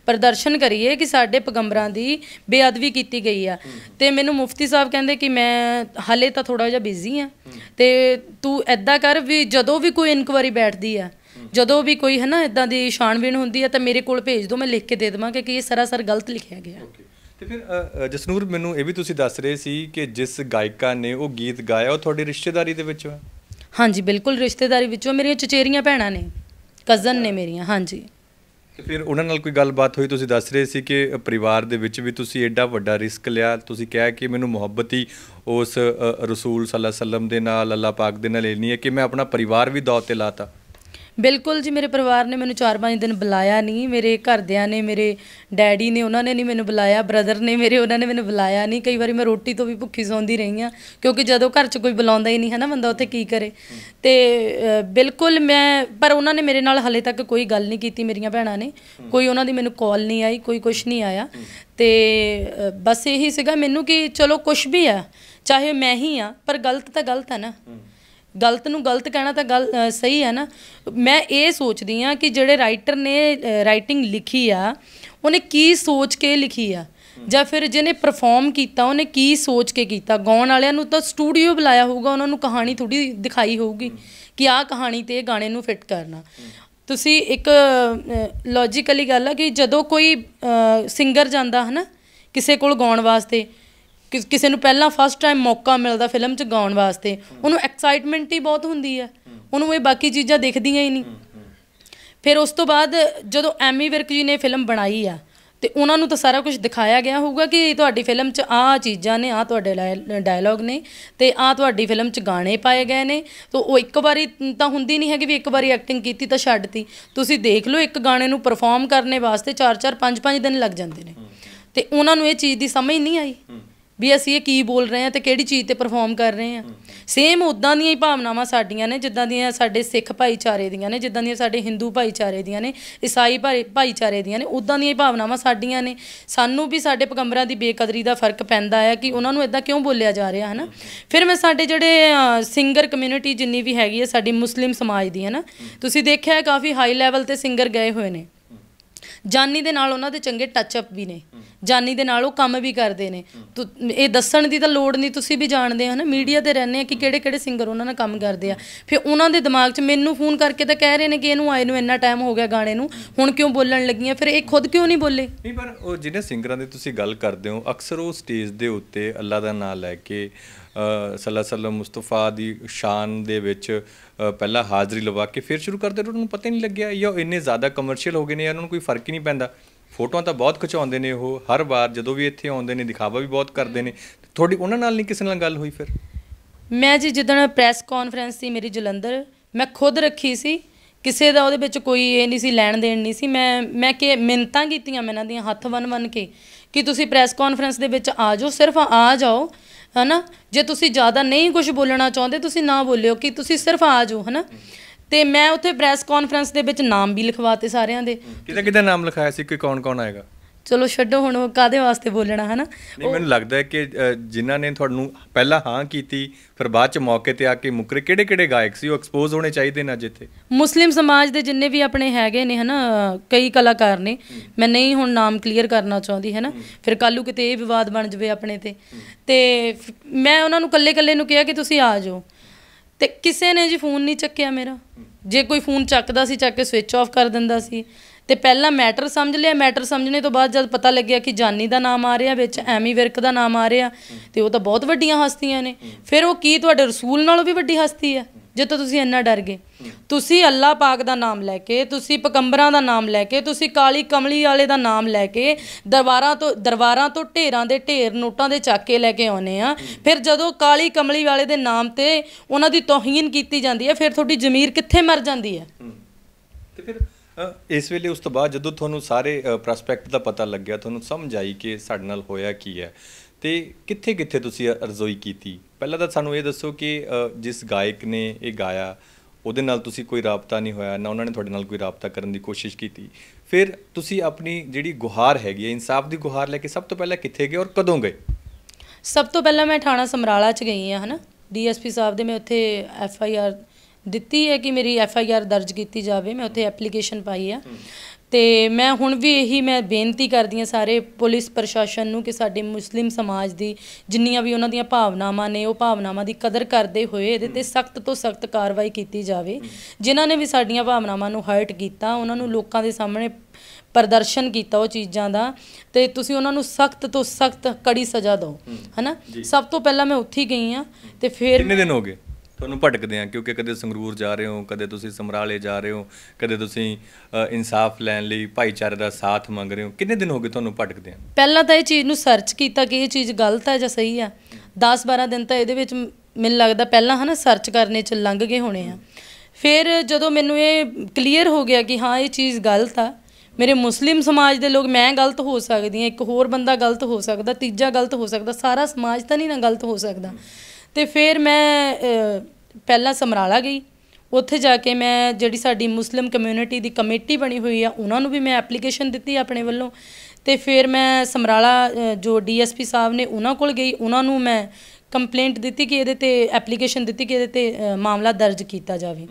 ਪ੍ਰਦਰਸ਼ਨ ਕਰੀਏ ਕਿ ਸਾਡੇ ਪਗੰਬਰਾਂ ਦੀ ਬੇਅਦਬੀ ਕੀਤੀ ਗਈ ਆ ਤੇ ਮੈਨੂੰ ਮੁਫਤੀ ਸਾਹਿਬ ਕਹਿੰਦੇ ਕਿ ਮੈਂ ਹਲੇ ਤਾਂ ਥੋੜਾ ਜਿਹਾ ਬਿਜ਼ੀ ਆ ਤੇ ਤੂੰ ਐਦਾਂ ਕਰ ਵੀ ਜਦੋਂ ਵੀ ਕੋਈ ਇਨਕੁਆਰੀ ਬੈਠਦੀ ਆ ਜਦੋਂ ਵੀ ਕੋਈ ਹੈ ਨਾ ਇਦਾਂ ਦੀ ਸ਼ਾਨਵੀਨ ਹੁੰਦੀ ਹੈ ਤਾਂ ਮੇਰੇ ਕੋਲ ਭੇਜ ਦਿਓ ਮੈਂ ਲਿਖ ਕੇ ਦੇ ਦਵਾਂਗਾ ਕਿ ਇਹ ਸਰਾਸਰ ਗਲਤ ਲਿਖਿਆ ਗਿਆ ਹੈ ਤੇ ਫਿਰ ਜਸਨੂਰ ਮੈਨੂੰ ਇਹ ਵੀ ਤੁਸੀਂ ਦੱਸ ਰਹੇ ਸੀ ਕਿ ਜਿਸ ਗਾਇਕਾ ਨੇ ਉਹ ਗੀਤ ਗਾਇਆ ਉਹ ਤੁਹਾਡੀ ਰਿਸ਼ਤੇਦਾਰੀ ਦੇ ਵਿੱਚੋਂ ਹੈ ਹਾਂਜੀ ਬਿਲਕੁਲ ਰਿਸ਼ਤੇਦਾਰੀ ਵਿੱਚੋਂ ਮੇਰੀਆਂ ਚਚੇਰੀਆਂ ਭੈਣਾਂ ਨੇ ਕਜ਼ਨ ਨੇ ਮੇਰੀਆਂ ਹਾਂਜੀ ਤੇ ਫਿਰ ਉਹਨਾਂ ਨਾਲ ਕੋਈ ਗੱਲਬਾਤ ਹੋਈ ਤੁਸੀਂ ਦੱਸ ਰਹੇ ਸੀ ਕਿ ਪਰਿਵਾਰ ਦੇ ਵਿੱਚ ਵੀ ਤੁਸੀਂ ਐਡਾ ਵੱਡਾ ਰਿਸਕ ਲਿਆ ਤੁਸੀਂ ਕਿਹਾ ਕਿ ਮੈਨੂੰ ਮੁਹੱਬਤ ਹੀ ਉਸ ਰਸੂਲ ਸੱਲੱਲਾਹੁ ਅਲੈਹਿ ਵਸੱਲਮ ਦੇ ਨਾਲ ਅੱਲਾਹ ਪਾਕ ਦੇ ਨਾਲ ਲੈਣੀ ਹੈ ਕਿ ਮੈਂ ਆਪਣਾ ਪਰਿਵਾਰ ਵੀ ਦੌਤੇ ਤੇ ਲਾਤਾ ਬਿਲਕੁਲ ਜੀ ਮੇਰੇ ਪਰਿਵਾਰ ਨੇ ਮੈਨੂੰ 4-5 ਦਿਨ ਬੁਲਾਇਆ ਨਹੀਂ ਮੇਰੇ ਘਰਦਿਆਂ ਨੇ ਮੇਰੇ ਡੈਡੀ ਨੇ ਉਹਨਾਂ ਨੇ ਨਹੀਂ ਮੈਨੂੰ ਬੁਲਾਇਆ ਬ੍ਰਦਰ ਨੇ ਮੇਰੇ ਉਹਨਾਂ ਨੇ ਮੈਨੂੰ ਬੁਲਾਇਆ ਨਹੀਂ ਕਈ ਵਾਰੀ ਮੈਂ ਰੋਟੀ ਤੋਂ ਵੀ ਭੁੱਖੀ ਸੌਂਦੀ ਰਹੀ ਆ ਕਿਉਂਕਿ ਜਦੋਂ ਘਰ 'ਚ ਕੋਈ ਬੁਲਾਉਂਦਾ ਹੀ ਨਹੀਂ ਹੈ ਨਾ ਬੰਦਾ ਉੱਥੇ ਕੀ ਕਰੇ ਤੇ ਬਿਲਕੁਲ ਮੈਂ ਪਰ ਉਹਨਾਂ ਨੇ ਮੇਰੇ ਨਾਲ ਹਲੇ ਤੱਕ ਕੋਈ ਗੱਲ ਨਹੀਂ ਕੀਤੀ ਮੇਰੀਆਂ ਭੈਣਾਂ ਨੇ ਕੋਈ ਉਹਨਾਂ ਦੀ ਮੈਨੂੰ ਕਾਲ ਨਹੀਂ ਆਈ ਕੋਈ ਕੁਝ ਨਹੀਂ ਆਇਆ ਤੇ ਬਸ ਇਹੀ ਸੀਗਾ ਮੈਨੂੰ ਕਿ ਚਲੋ ਕੁਝ ਵੀ ਆ ਚਾਹੇ ਮੈਂ ਹੀ ਆ ਪਰ ਗਲਤ ਤਾਂ ਗਲਤ ਹੈ ਨਾ ਗਲਤ ਨੂੰ ਗਲਤ ਕਹਿਣਾ ਤਾਂ ਗਲ ਸਹੀ ਹੈ ਨਾ ਮੈਂ ਇਹ ਸੋਚਦੀ ਆ ਕਿ ਜਿਹੜੇ ਰਾਈਟਰ ਨੇ ਰਾਈਟਿੰਗ ਲਿਖੀ ਆ ਉਹਨੇ ਕੀ ਸੋਚ ਕੇ ਲਿਖੀ ਆ ਜਾਂ ਫਿਰ ਜਿਹਨੇ ਪਰਫਾਰਮ ਕੀਤਾ ਉਹਨੇ ਕੀ ਸੋਚ ਕੇ ਕੀਤਾ ਗਾਉਣ ਵਾਲਿਆਂ ਨੂੰ ਤਾਂ ਸਟੂਡੀਓ ਬੁਲਾਇਆ ਹੋਊਗਾ ਉਹਨਾਂ ਨੂੰ ਕਹਾਣੀ ਥੋੜੀ ਦਿਖਾਈ ਹੋਊਗੀ ਕਿ ਆਹ ਕਹਾਣੀ ਤੇ ਇਹ ਗਾਣੇ ਨੂੰ ਫਿੱਟ ਕਰਨਾ ਤੁਸੀਂ ਇੱਕ ਲੌਜੀਕਲੀ ਗੱਲ ਆ ਕਿ ਜਦੋਂ ਕੋਈ ਸਿੰਗਰ ਜਾਂਦਾ ਹਨਾ ਕਿਸੇ ਕੋਲ ਗਾਉਣ ਵਾਸਤੇ ਕਿਸੇ ਨੂੰ ਪਹਿਲਾਂ ਫਸਟ ਟਾਈਮ ਮੌਕਾ ਮਿਲਦਾ ਫਿਲਮ 'ਚ ਗਾਉਣ ਵਾਸਤੇ ਉਹਨੂੰ ਐਕਸਾਈਟਮੈਂਟ ਹੀ ਬਹੁਤ ਹੁੰਦੀ ਹੈ ਉਹਨੂੰ ਇਹ ਬਾਕੀ ਚੀਜ਼ਾਂ ਦਿਖਦੀਆਂ ਹੀ ਨਹੀਂ ਫਿਰ ਉਸ ਤੋਂ ਬਾਅਦ ਜਦੋਂ ਐਮੀ ਵਿਰਕ ਜੀ ਨੇ ਫਿਲਮ ਬਣਾਈ ਆ ਤੇ ਉਹਨਾਂ ਨੂੰ ਤਾਂ ਸਾਰਾ ਕੁਝ ਦਿਖਾਇਆ ਗਿਆ ਹੋਊਗਾ ਕਿ ਤੁਹਾਡੀ ਫਿਲਮ 'ਚ ਆਹ ਚੀਜ਼ਾਂ ਨੇ ਆਹ ਤੁਹਾਡੇ ਡਾਇਲੌਗ ਨੇ ਤੇ ਆਹ ਤੁਹਾਡੀ ਫਿਲਮ 'ਚ ਗਾਣੇ ਪਾਏ ਗਏ ਨੇ ਤਾਂ ਉਹ ਇੱਕ ਵਾਰੀ ਤਾਂ ਹੁੰਦੀ ਨਹੀਂ ਹੈਗੀ ਵੀ ਇੱਕ ਵਾਰੀ ਐਕਟਿੰਗ ਕੀਤੀ ਤਾਂ ਛੱਡਤੀ ਤੁਸੀਂ ਦੇਖ ਲਓ ਇੱਕ ਗਾਣੇ ਨੂੰ ਪਰਫਾਰਮ ਕਰਨੇ ਵਾਸਤੇ 4-4 5-5 ਦਿਨ ਲੱਗ ਜਾਂਦੇ ਨੇ ਤੇ ਉਹਨਾਂ ਨੂੰ ਇਹ ਚੀਜ਼ ਦੀ ਸਮਝ ਨਹੀਂ ਆਈ ਵੀ ਅਸੀਂ ਇਹ ਕੀ ਬੋਲ ਰਹੇ ਹਾਂ ਤੇ ਕਿਹੜੀ ਚੀਜ਼ ਤੇ ਪਰਫਾਰਮ ਕਰ ਰਹੇ ਹਾਂ ਸੇਮ ਉਦਾਂ ਦੀਆਂ ਹੀ ਭਾਵਨਾਵਾਂ ਸਾਡੀਆਂ ਨੇ ਜਿੱਦਾਂ ਦੀਆਂ ਸਾਡੇ ਸਿੱਖ ਭਾਈਚਾਰੇ ਦੀਆਂ ਨੇ ਜਿੱਦਾਂ ਦੀਆਂ ਸਾਡੇ ਹਿੰਦੂ ਭਾਈਚਾਰੇ ਦੀਆਂ ਨੇ ਈਸਾਈ ਭਾਈਚਾਰੇ ਦੀਆਂ ਨੇ ਉਦਾਂ ਦੀਆਂ ਹੀ ਭਾਵਨਾਵਾਂ ਸਾਡੀਆਂ ਨੇ ਸਾਨੂੰ ਵੀ ਸਾਡੇ ਪਗੰਬਰਾਂ ਦੀ ਬੇਕਦਰੀ ਦਾ ਫਰਕ ਪੈਂਦਾ ਹੈ ਕਿ ਉਹਨਾਂ ਨੂੰ ਇਦਾਂ ਕਿਉਂ ਬੋਲਿਆ ਜਾ ਰਿਹਾ ਹੈ ਨਾ ਫਿਰ ਮੈਂ ਸਾਡੇ ਜਿਹੜੇ ਸਿੰਗਰ ਕਮਿਊਨਿਟੀ ਜਿੰਨੀ ਵੀ ਹੈਗੀ ਹੈ ਸਾਡੀ ਮੁਸਲਿਮ ਸਮਾਜ ਦੀ ਹੈ ਨਾ ਤੁਸੀਂ ਦੇਖਿਆ ਕਾਫੀ ਹਾਈ ਲੈਵਲ ਤੇ ਸਿੰਗਰ ਗਏ ਹੋਏ ਨੇ ਜਾਨੀ ਦੇ ਨਾਲ ਉਹਨਾਂ ਦੇ ਚੰਗੇ ਟੱਚ ਅਪ ਵੀ ਨੇ ਜਾਨੀ ਦੇ ਨਾਲ ਉਹ ਕੰਮ ਵੀ ਕਰਦੇ ਨੇ ਇਹ ਦੱਸਣ ਦੀ ਤਾਂ ਲੋੜ ਨਹੀਂ ਤੁਸੀਂ ਵੀ ਜਾਣਦੇ ਹੋ ਨਾ ਮੀਡੀਆ ਤੇ ਰਹਿੰਦੇ ਆ ਕਿ ਕਿਹੜੇ ਕਿਹੜੇ ਸਿੰਗਰ ਉਹਨਾਂ ਨਾਲ ਕੰਮ ਕਰਦੇ ਆ ਫਿਰ ਉਹਨਾਂ ਦੇ ਦਿਮਾਗ 'ਚ ਮੈਨੂੰ ਫੋਨ ਕਰਕੇ ਤਾਂ ਕਹਿ ਰਹੇ ਨੇ ਕਿ ਇਹਨੂੰ ਆਏ ਨੂੰ ਇੰਨਾ ਟਾਈਮ ਹੋ ਗਿਆ ਗਾਣੇ ਨੂੰ ਹੁਣ ਕਿਉਂ ਬੋਲਣ ਲੱਗੀਆਂ ਫਿਰ ਇਹ ਖੁਦ ਕਿਉਂ ਨਹੀਂ ਬੋਲੇ ਨਹੀਂ ਪਰ ਉਹ ਜਿਹਨੇ ਸਿੰਗਰਾਂ ਦੀ ਤੁਸੀਂ ਗੱਲ ਕਰਦੇ ਹੋ ਅਕਸਰ ਉਹ ਸਟੇਜ ਦੇ ਉੱਤੇ ਅੱਲਾ ਦਾ ਨਾਮ ਲੈ ਕੇ ਸੱਲਾ ਸੱਲਾ ਮੁਸਤਫਾ ਦੀ ਸ਼ਾਨ ਦੇ ਵਿੱਚ ਪਹਿਲਾਂ ਹਾਜ਼ਰੀ ਲਵਾ ਕੇ ਫਿਰ ਸ਼ੁਰੂ ਕਰਦੇ ਉਹਨਾਂ ਨੂੰ ਪਤਾ ਨਹੀਂ ਲੱਗਿਆ ਜਾਂ ਇੰਨੇ ਜ਼ਿਆਦਾ ਕਮਰਸ਼ੀਅਲ ਹੋ ਗਏ ਨੇ ਇਹਨਾਂ ਨੂੰ ਕੋਈ ਫਰਕ ਹੀ ਨਹੀਂ ਪੈਂਦਾ ਫੋਟੋਆਂ ਤਾਂ ਬਹੁਤ ਖਿਚਾਉਂਦੇ ਨੇ ਉਹ ਹਰ ਵਾਰ ਜਦੋਂ ਵੀ ਇੱਥੇ ਆਉਂਦੇ ਨੇ ਦਿਖਾਵਾ ਵੀ ਬਹੁਤ ਕਰਦੇ ਨੇ ਤੁਹਾਡੀ ਉਹਨਾਂ ਨਾਲ ਨਹੀਂ ਕਿਸੇ ਨਾਲ ਗੱਲ ਹੋਈ ਫਿਰ ਮੈਂ ਜੀ ਜਦੋਂ ਪ੍ਰੈਸ ਕਾਨਫਰੰਸ ਸੀ ਮੇਰੀ ਜਲੰਧਰ ਮੈਂ ਖੁਦ ਰੱਖੀ ਸੀ ਕਿਸੇ ਦਾ ਉਹਦੇ ਵਿੱਚ ਕੋਈ ਇਹ ਨਹੀਂ ਸੀ ਲੈਣ ਦੇਣ ਨਹੀਂ ਸੀ ਮੈਂ ਮੈਂ ਕਿ ਮਿੰਤਾਂ ਕੀਤੀਆਂ ਮੈਂ ਇਹਨਾਂ ਦੀਆਂ ਹੱਥ ਵਨ ਵਨ ਕੇ ਕਿ ਤੁਸੀਂ ਪ੍ਰੈਸ ਕਾਨਫਰੰਸ ਦੇ ਵਿੱਚ ਆ ਜਾਓ ਸਿਰਫ ਆ ਜਾਓ ਹਨਾ ਜੇ ਤੁਸੀਂ ਜ਼ਿਆਦਾ ਨਹੀਂ ਕੁਝ ਬੋਲਣਾ ਚਾਹੁੰਦੇ ਤੁਸੀਂ ਨਾ ਬੋਲਿਓ ਕਿ ਤੁਸੀਂ ਸਿਰਫ ਆ ਜਾਓ ਹਨਾ ਤੇ ਮੈਂ ਉੱਥੇ ਪ੍ਰੈਸ ਕਾਨਫਰੰਸ ਦੇ ਵਿੱਚ ਨਾਮ ਵੀ ਲਿਖਵਾਤੇ ਸਾਰਿਆਂ ਦੇ ਕਿਤੇ ਕਿਤੇ ਨਾਮ ਲਿਖਾਇਆ ਸੀ ਕਿ ਕੌਣ ਕੌਣ ਆਏਗਾ ਚਲੋ ਛੱਡੋ ਹੁਣ ਕਾਦੇ ਵਾਸਤੇ ਬੋਲਣਾ ਹਨਾ ਨਹੀਂ ਮੈਨੂੰ ਲੱਗਦਾ ਹੈ ਕਿ ਜਿਨ੍ਹਾਂ ਨੇ ਤੁਹਾਨੂੰ ਪਹਿਲਾਂ ਹਾਂ ਕੀਤੀ ਫਿਰ ਬਾਅਦ ਚ ਮੌਕੇ ਤੇ ਆ ਕੇ ਮੁਕਰੇ ਕਿਹੜੇ ਕਿਹੜੇ ਗਾਇਕ ਸੀ ਉਹ ਐਕਸਪੋਜ਼ ਹੋਣੇ ਚਾਹੀਦੇ ਨਾ ਜਿੱਥੇ ਮੁਸਲਿਮ ਸਮਾਜ ਦੇ ਜਿੰਨੇ ਵੀ ਆਪਣੇ ਹੈਗੇ ਨੇ ਹਨਾ ਕਈ ਕਲਾਕਾਰ ਨੇ ਮੈਂ ਨਹੀਂ ਹੁਣ ਨਾਮ ਕਲੀਅਰ ਕਰਨਾ ਚਾਹੁੰਦੀ ਹਨਾ ਫਿਰ ਕੱਲੂ ਕਿਤੇ ਇਹ ਵਿਵਾਦ ਬਣ ਜਵੇ ਆਪਣੇ ਤੇ ਤੇ ਮੈਂ ਉਹਨਾਂ ਨੂੰ ਕੱਲੇ ਕੱਲੇ ਨੂੰ ਕਿਹਾ ਕਿ ਤੁਸੀਂ ਆ ਜਾਓ ਤੇ ਕਿਸੇ ਨੇ ਜੀ ਫੋਨ ਨਹੀਂ ਚੱਕਿਆ ਮੇਰਾ ਜੇ ਕੋਈ ਫੋਨ ਚੱਕਦਾ ਸੀ ਚੱਕ ਕੇ ਸਵਿਚ ਆਫ ਕਰ ਦਿੰਦਾ ਸੀ ਤੇ ਪਹਿਲਾਂ ਮੈਟਰ ਸਮਝ ਲਿਆ ਮੈਟਰ ਸਮਝਣੇ ਤੋਂ ਬਾਅਦ ਜਦ ਪਤਾ ਲੱਗਿਆ ਕਿ ਜਾਨੀ ਦਾ ਨਾਮ ਆ ਰਿਹਾ ਵਿੱਚ ਐਮੀ ਵਿਰਕ ਦਾ ਨਾਮ ਆ ਰਿਹਾ ਤੇ ਉਹ ਤਾਂ ਬਹੁਤ ਵੱਡੀਆਂ ਹਸਤੀਆਂ ਨੇ ਫਿਰ ਉਹ ਕੀ ਤੁਹਾਡੇ ਰਸੂਲ ਨਾਲੋਂ ਵੀ ਵੱਡੀ ਹਸਤੀ ਹੈ ਜੇ ਤਾਂ ਤੁਸੀਂ ਇੰਨਾ ਡਰ ਗਏ ਤੁਸੀਂ ਅੱਲਾਹ ਪਾਕ ਦਾ ਨਾਮ ਲੈ ਕੇ ਤੁਸੀਂ ਪਕੰਬਰਾਂ ਦਾ ਨਾਮ ਲੈ ਕੇ ਤੁਸੀਂ ਕਾਲੀ ਕਮਲੀ ਵਾਲੇ ਦਾ ਨਾਮ ਲੈ ਕੇ ਦਰਬਾਰਾਂ ਤੋਂ ਦਰਬਾਰਾਂ ਤੋਂ ਢੇਰਾਂ ਦੇ ਢੇਰ ਨੋਟਾਂ ਦੇ ਚੱਕੇ ਲੈ ਕੇ ਆਉਨੇ ਆ ਫਿਰ ਜਦੋਂ ਕਾਲੀ ਕਮਲੀ ਵਾਲੇ ਦੇ ਨਾਮ ਤੇ ਉਹਨਾਂ ਦੀ ਤੋਹੀਨ ਕੀਤੀ ਜਾਂਦੀ ਹੈ ਫਿਰ ਤੁਹਾਡੀ ਜ਼ਮੀਰ ਕਿੱਥੇ ਮਰ ਜਾਂਦੀ ਹੈ ਤੇ ਫਿਰ ਇਸ ਵੇਲੇ ਉਸ ਤੋਂ ਬਾਅਦ ਜਦੋਂ ਤੁਹਾਨੂੰ ਸਾਰੇ ਪ੍ਰੋਸਪੈਕਟ ਦਾ ਪਤਾ ਲੱਗਿਆ ਤੁਹਾਨੂੰ ਸਮਝ ਆਈ ਕਿ ਸਾਡੇ ਨਾਲ ਹੋਇਆ ਕੀ ਹੈ ਤੇ ਕਿੱਥੇ ਕਿੱਥੇ ਤੁਸੀਂ ਅਰਜ਼ੋਈ ਕੀਤੀ ਪਹਿਲਾਂ ਤਾਂ ਸਾਨੂੰ ਇਹ ਦੱਸੋ ਕਿ ਜਿਸ ਗਾਇਕ ਨੇ ਇਹ ਗਾਇਆ ਉਹਦੇ ਨਾਲ ਤੁਸੀਂ ਕੋਈ ਰਾਬਤਾ ਨਹੀਂ ਹੋਇਆ ਨਾ ਉਹਨਾਂ ਨੇ ਤੁਹਾਡੇ ਨਾਲ ਕੋਈ ਰਾਬਤਾ ਕਰਨ ਦੀ ਕੋਸ਼ਿਸ਼ ਕੀਤੀ ਫਿਰ ਤੁਸੀਂ ਆਪਣੀ ਜਿਹੜੀ ਗੁਹਾਰ ਹੈਗੀ ਹੈ ਇਨਸਾਫ ਦੀ ਗੁਹਾਰ ਲੈ ਕੇ ਸਭ ਤੋਂ ਪਹਿਲਾਂ ਕਿੱਥੇ ਗਏ ਔਰ ਕਦੋਂ ਗਏ ਸਭ ਤੋਂ ਪਹਿਲਾਂ ਮੈਂ ਥਾਣਾ ਸਮਰਾਲਾ 'ਚ ਗਈ ਹਾਂ ਹਨਾ ਡੀਐਸਪੀ ਸਾਹਿਬ ਦੇ ਮੈਂ ਉੱਥੇ ਐਫਆਈਆਰ ਦਿੱਤੀ ਹੈ ਕਿ ਮੇਰੀ ਐਫ ਆਈ ਆਰ ਦਰਜ ਕੀਤੀ ਜਾਵੇ ਮੈਂ ਉੱਥੇ ਐਪਲੀਕੇਸ਼ਨ ਪਾਈ ਆ ਤੇ ਮੈਂ ਹੁਣ ਵੀ ਇਹੀ ਮੈਂ ਬੇਨਤੀ ਕਰਦੀ ਆ ਸਾਰੇ ਪੁਲਿਸ ਪ੍ਰਸ਼ਾਸਨ ਨੂੰ ਕਿ ਸਾਡੇ ਮੁਸਲਿਮ ਸਮਾਜ ਦੀ ਜਿੰਨੀਆਂ ਵੀ ਉਹਨਾਂ ਦੀਆਂ ਭਾਵਨਾਵਾਂ ਨੇ ਉਹ ਭਾਵਨਾਵਾਂ ਦੀ ਕਦਰ ਕਰਦੇ ਹੋਏ ਇਹਦੇ ਤੇ ਸਖਤ ਤੋਂ ਸਖਤ ਕਾਰਵਾਈ ਕੀਤੀ ਜਾਵੇ ਜਿਨ੍ਹਾਂ ਨੇ ਵੀ ਸਾਡੀਆਂ ਭਾਵਨਾਵਾਂ ਨੂੰ ਹਰਟ ਕੀਤਾ ਉਹਨਾਂ ਨੂੰ ਲੋਕਾਂ ਦੇ ਸਾਹਮਣੇ ਪ੍ਰਦਰਸ਼ਨ ਕੀਤਾ ਉਹ ਚੀਜ਼ਾਂ ਦਾ ਤੇ ਤੁਸੀਂ ਉਹਨਾਂ ਨੂੰ ਸਖਤ ਤੋਂ ਸਖਤ ਕੜੀ ਸਜ਼ਾ ਦਿਓ ਹਨਾ ਸਭ ਤੋਂ ਪਹਿਲਾਂ ਮੈਂ ਉੱਥੇ ਗਈ ਆ ਤੇ ਫਿਰ ਕਿੰਨੇ ਦਿਨ ਹੋ ਗਏ ਤੁਹਾਨੂੰ ਭਟਕਦੇ ਆ ਕਿਉਂਕਿ ਕਦੇ ਸੰਗਰੂਰ ਜਾ ਰਹੇ ਹੋ ਕਦੇ ਤੁਸੀਂ ਸਮਰਾਲੇ ਜਾ ਰਹੇ ਹੋ ਕਦੇ ਤੁਸੀਂ ਇਨਸਾਫ ਲੈਣ ਲਈ ਭਾਈਚਾਰੇ ਦਾ ਸਾਥ ਮੰਗ ਰਹੇ ਹੋ ਕਿੰਨੇ ਦਿਨ ਹੋ ਗਏ ਤੁਹਾਨੂੰ ਭਟਕਦੇ ਆ ਪਹਿਲਾਂ ਤਾਂ ਇਹ ਚੀਜ਼ ਨੂੰ ਸਰਚ ਕੀਤਾ ਕਿ ਇਹ ਚੀਜ਼ ਗਲਤ ਹੈ ਜਾਂ ਸਹੀ ਆ 10 12 ਦਿਨ ਤਾਂ ਇਹਦੇ ਵਿੱਚ ਮੈਨੂੰ ਲੱਗਦਾ ਪਹਿਲਾਂ ਹਨਾ ਸਰਚ ਕਰਨੇ ਚ ਲੰਘ ਗਏ ਹੋਣੇ ਆ ਫਿਰ ਜਦੋਂ ਮੈਨੂੰ ਇਹ ਕਲੀਅਰ ਹੋ ਗਿਆ ਕਿ ਹਾਂ ਇਹ ਚੀਜ਼ ਗਲਤ ਆ ਮੇਰੇ ਮੁਸਲਿਮ ਸਮਾਜ ਦੇ ਲੋਕ ਮੈਂ ਗਲਤ ਹੋ ਸਕਦੀ ਹਾਂ ਇੱਕ ਹੋਰ ਬੰਦਾ ਗਲਤ ਹੋ ਸਕਦਾ ਤੀਜਾ ਗਲਤ ਹੋ ਸਕਦਾ ਸਾਰਾ ਸਮਾਜ ਤਾਂ ਨਹੀਂ ਨਾ ਗਲਤ ਹੋ ਸਕਦਾ ਤੇ ਫਿਰ ਮੈਂ ਪਹਿਲਾਂ ਸਮਰਾਲਾ ਗਈ ਉੱਥੇ ਜਾ ਕੇ ਮੈਂ ਜਿਹੜੀ ਸਾਡੀ ਮੁਸਲਮ ਕਮਿਊਨਿਟੀ ਦੀ ਕਮੇਟੀ ਬਣੀ ਹੋਈ ਆ ਉਹਨਾਂ ਨੂੰ ਵੀ ਮੈਂ ਐਪਲੀਕੇਸ਼ਨ ਦਿੱਤੀ ਆਪਣੇ ਵੱਲੋਂ ਤੇ ਫਿਰ ਮੈਂ ਸਮਰਾਲਾ ਜੋ ਡੀਐਸਪੀ ਸਾਹਿਬ ਨੇ ਉਹਨਾਂ ਕੋਲ ਗਈ ਉਹਨਾਂ ਨੂੰ ਮੈਂ ਕੰਪਲੇਂਟ ਦਿੱਤੀ ਕਿ ਇਹਦੇ ਤੇ ਐਪਲੀਕੇਸ਼ਨ ਦਿੱਤੀ ਕਿ ਇਹਦੇ ਤੇ ਮਾਮਲਾ ਦਰਜ ਕੀਤਾ ਜਾਵੇ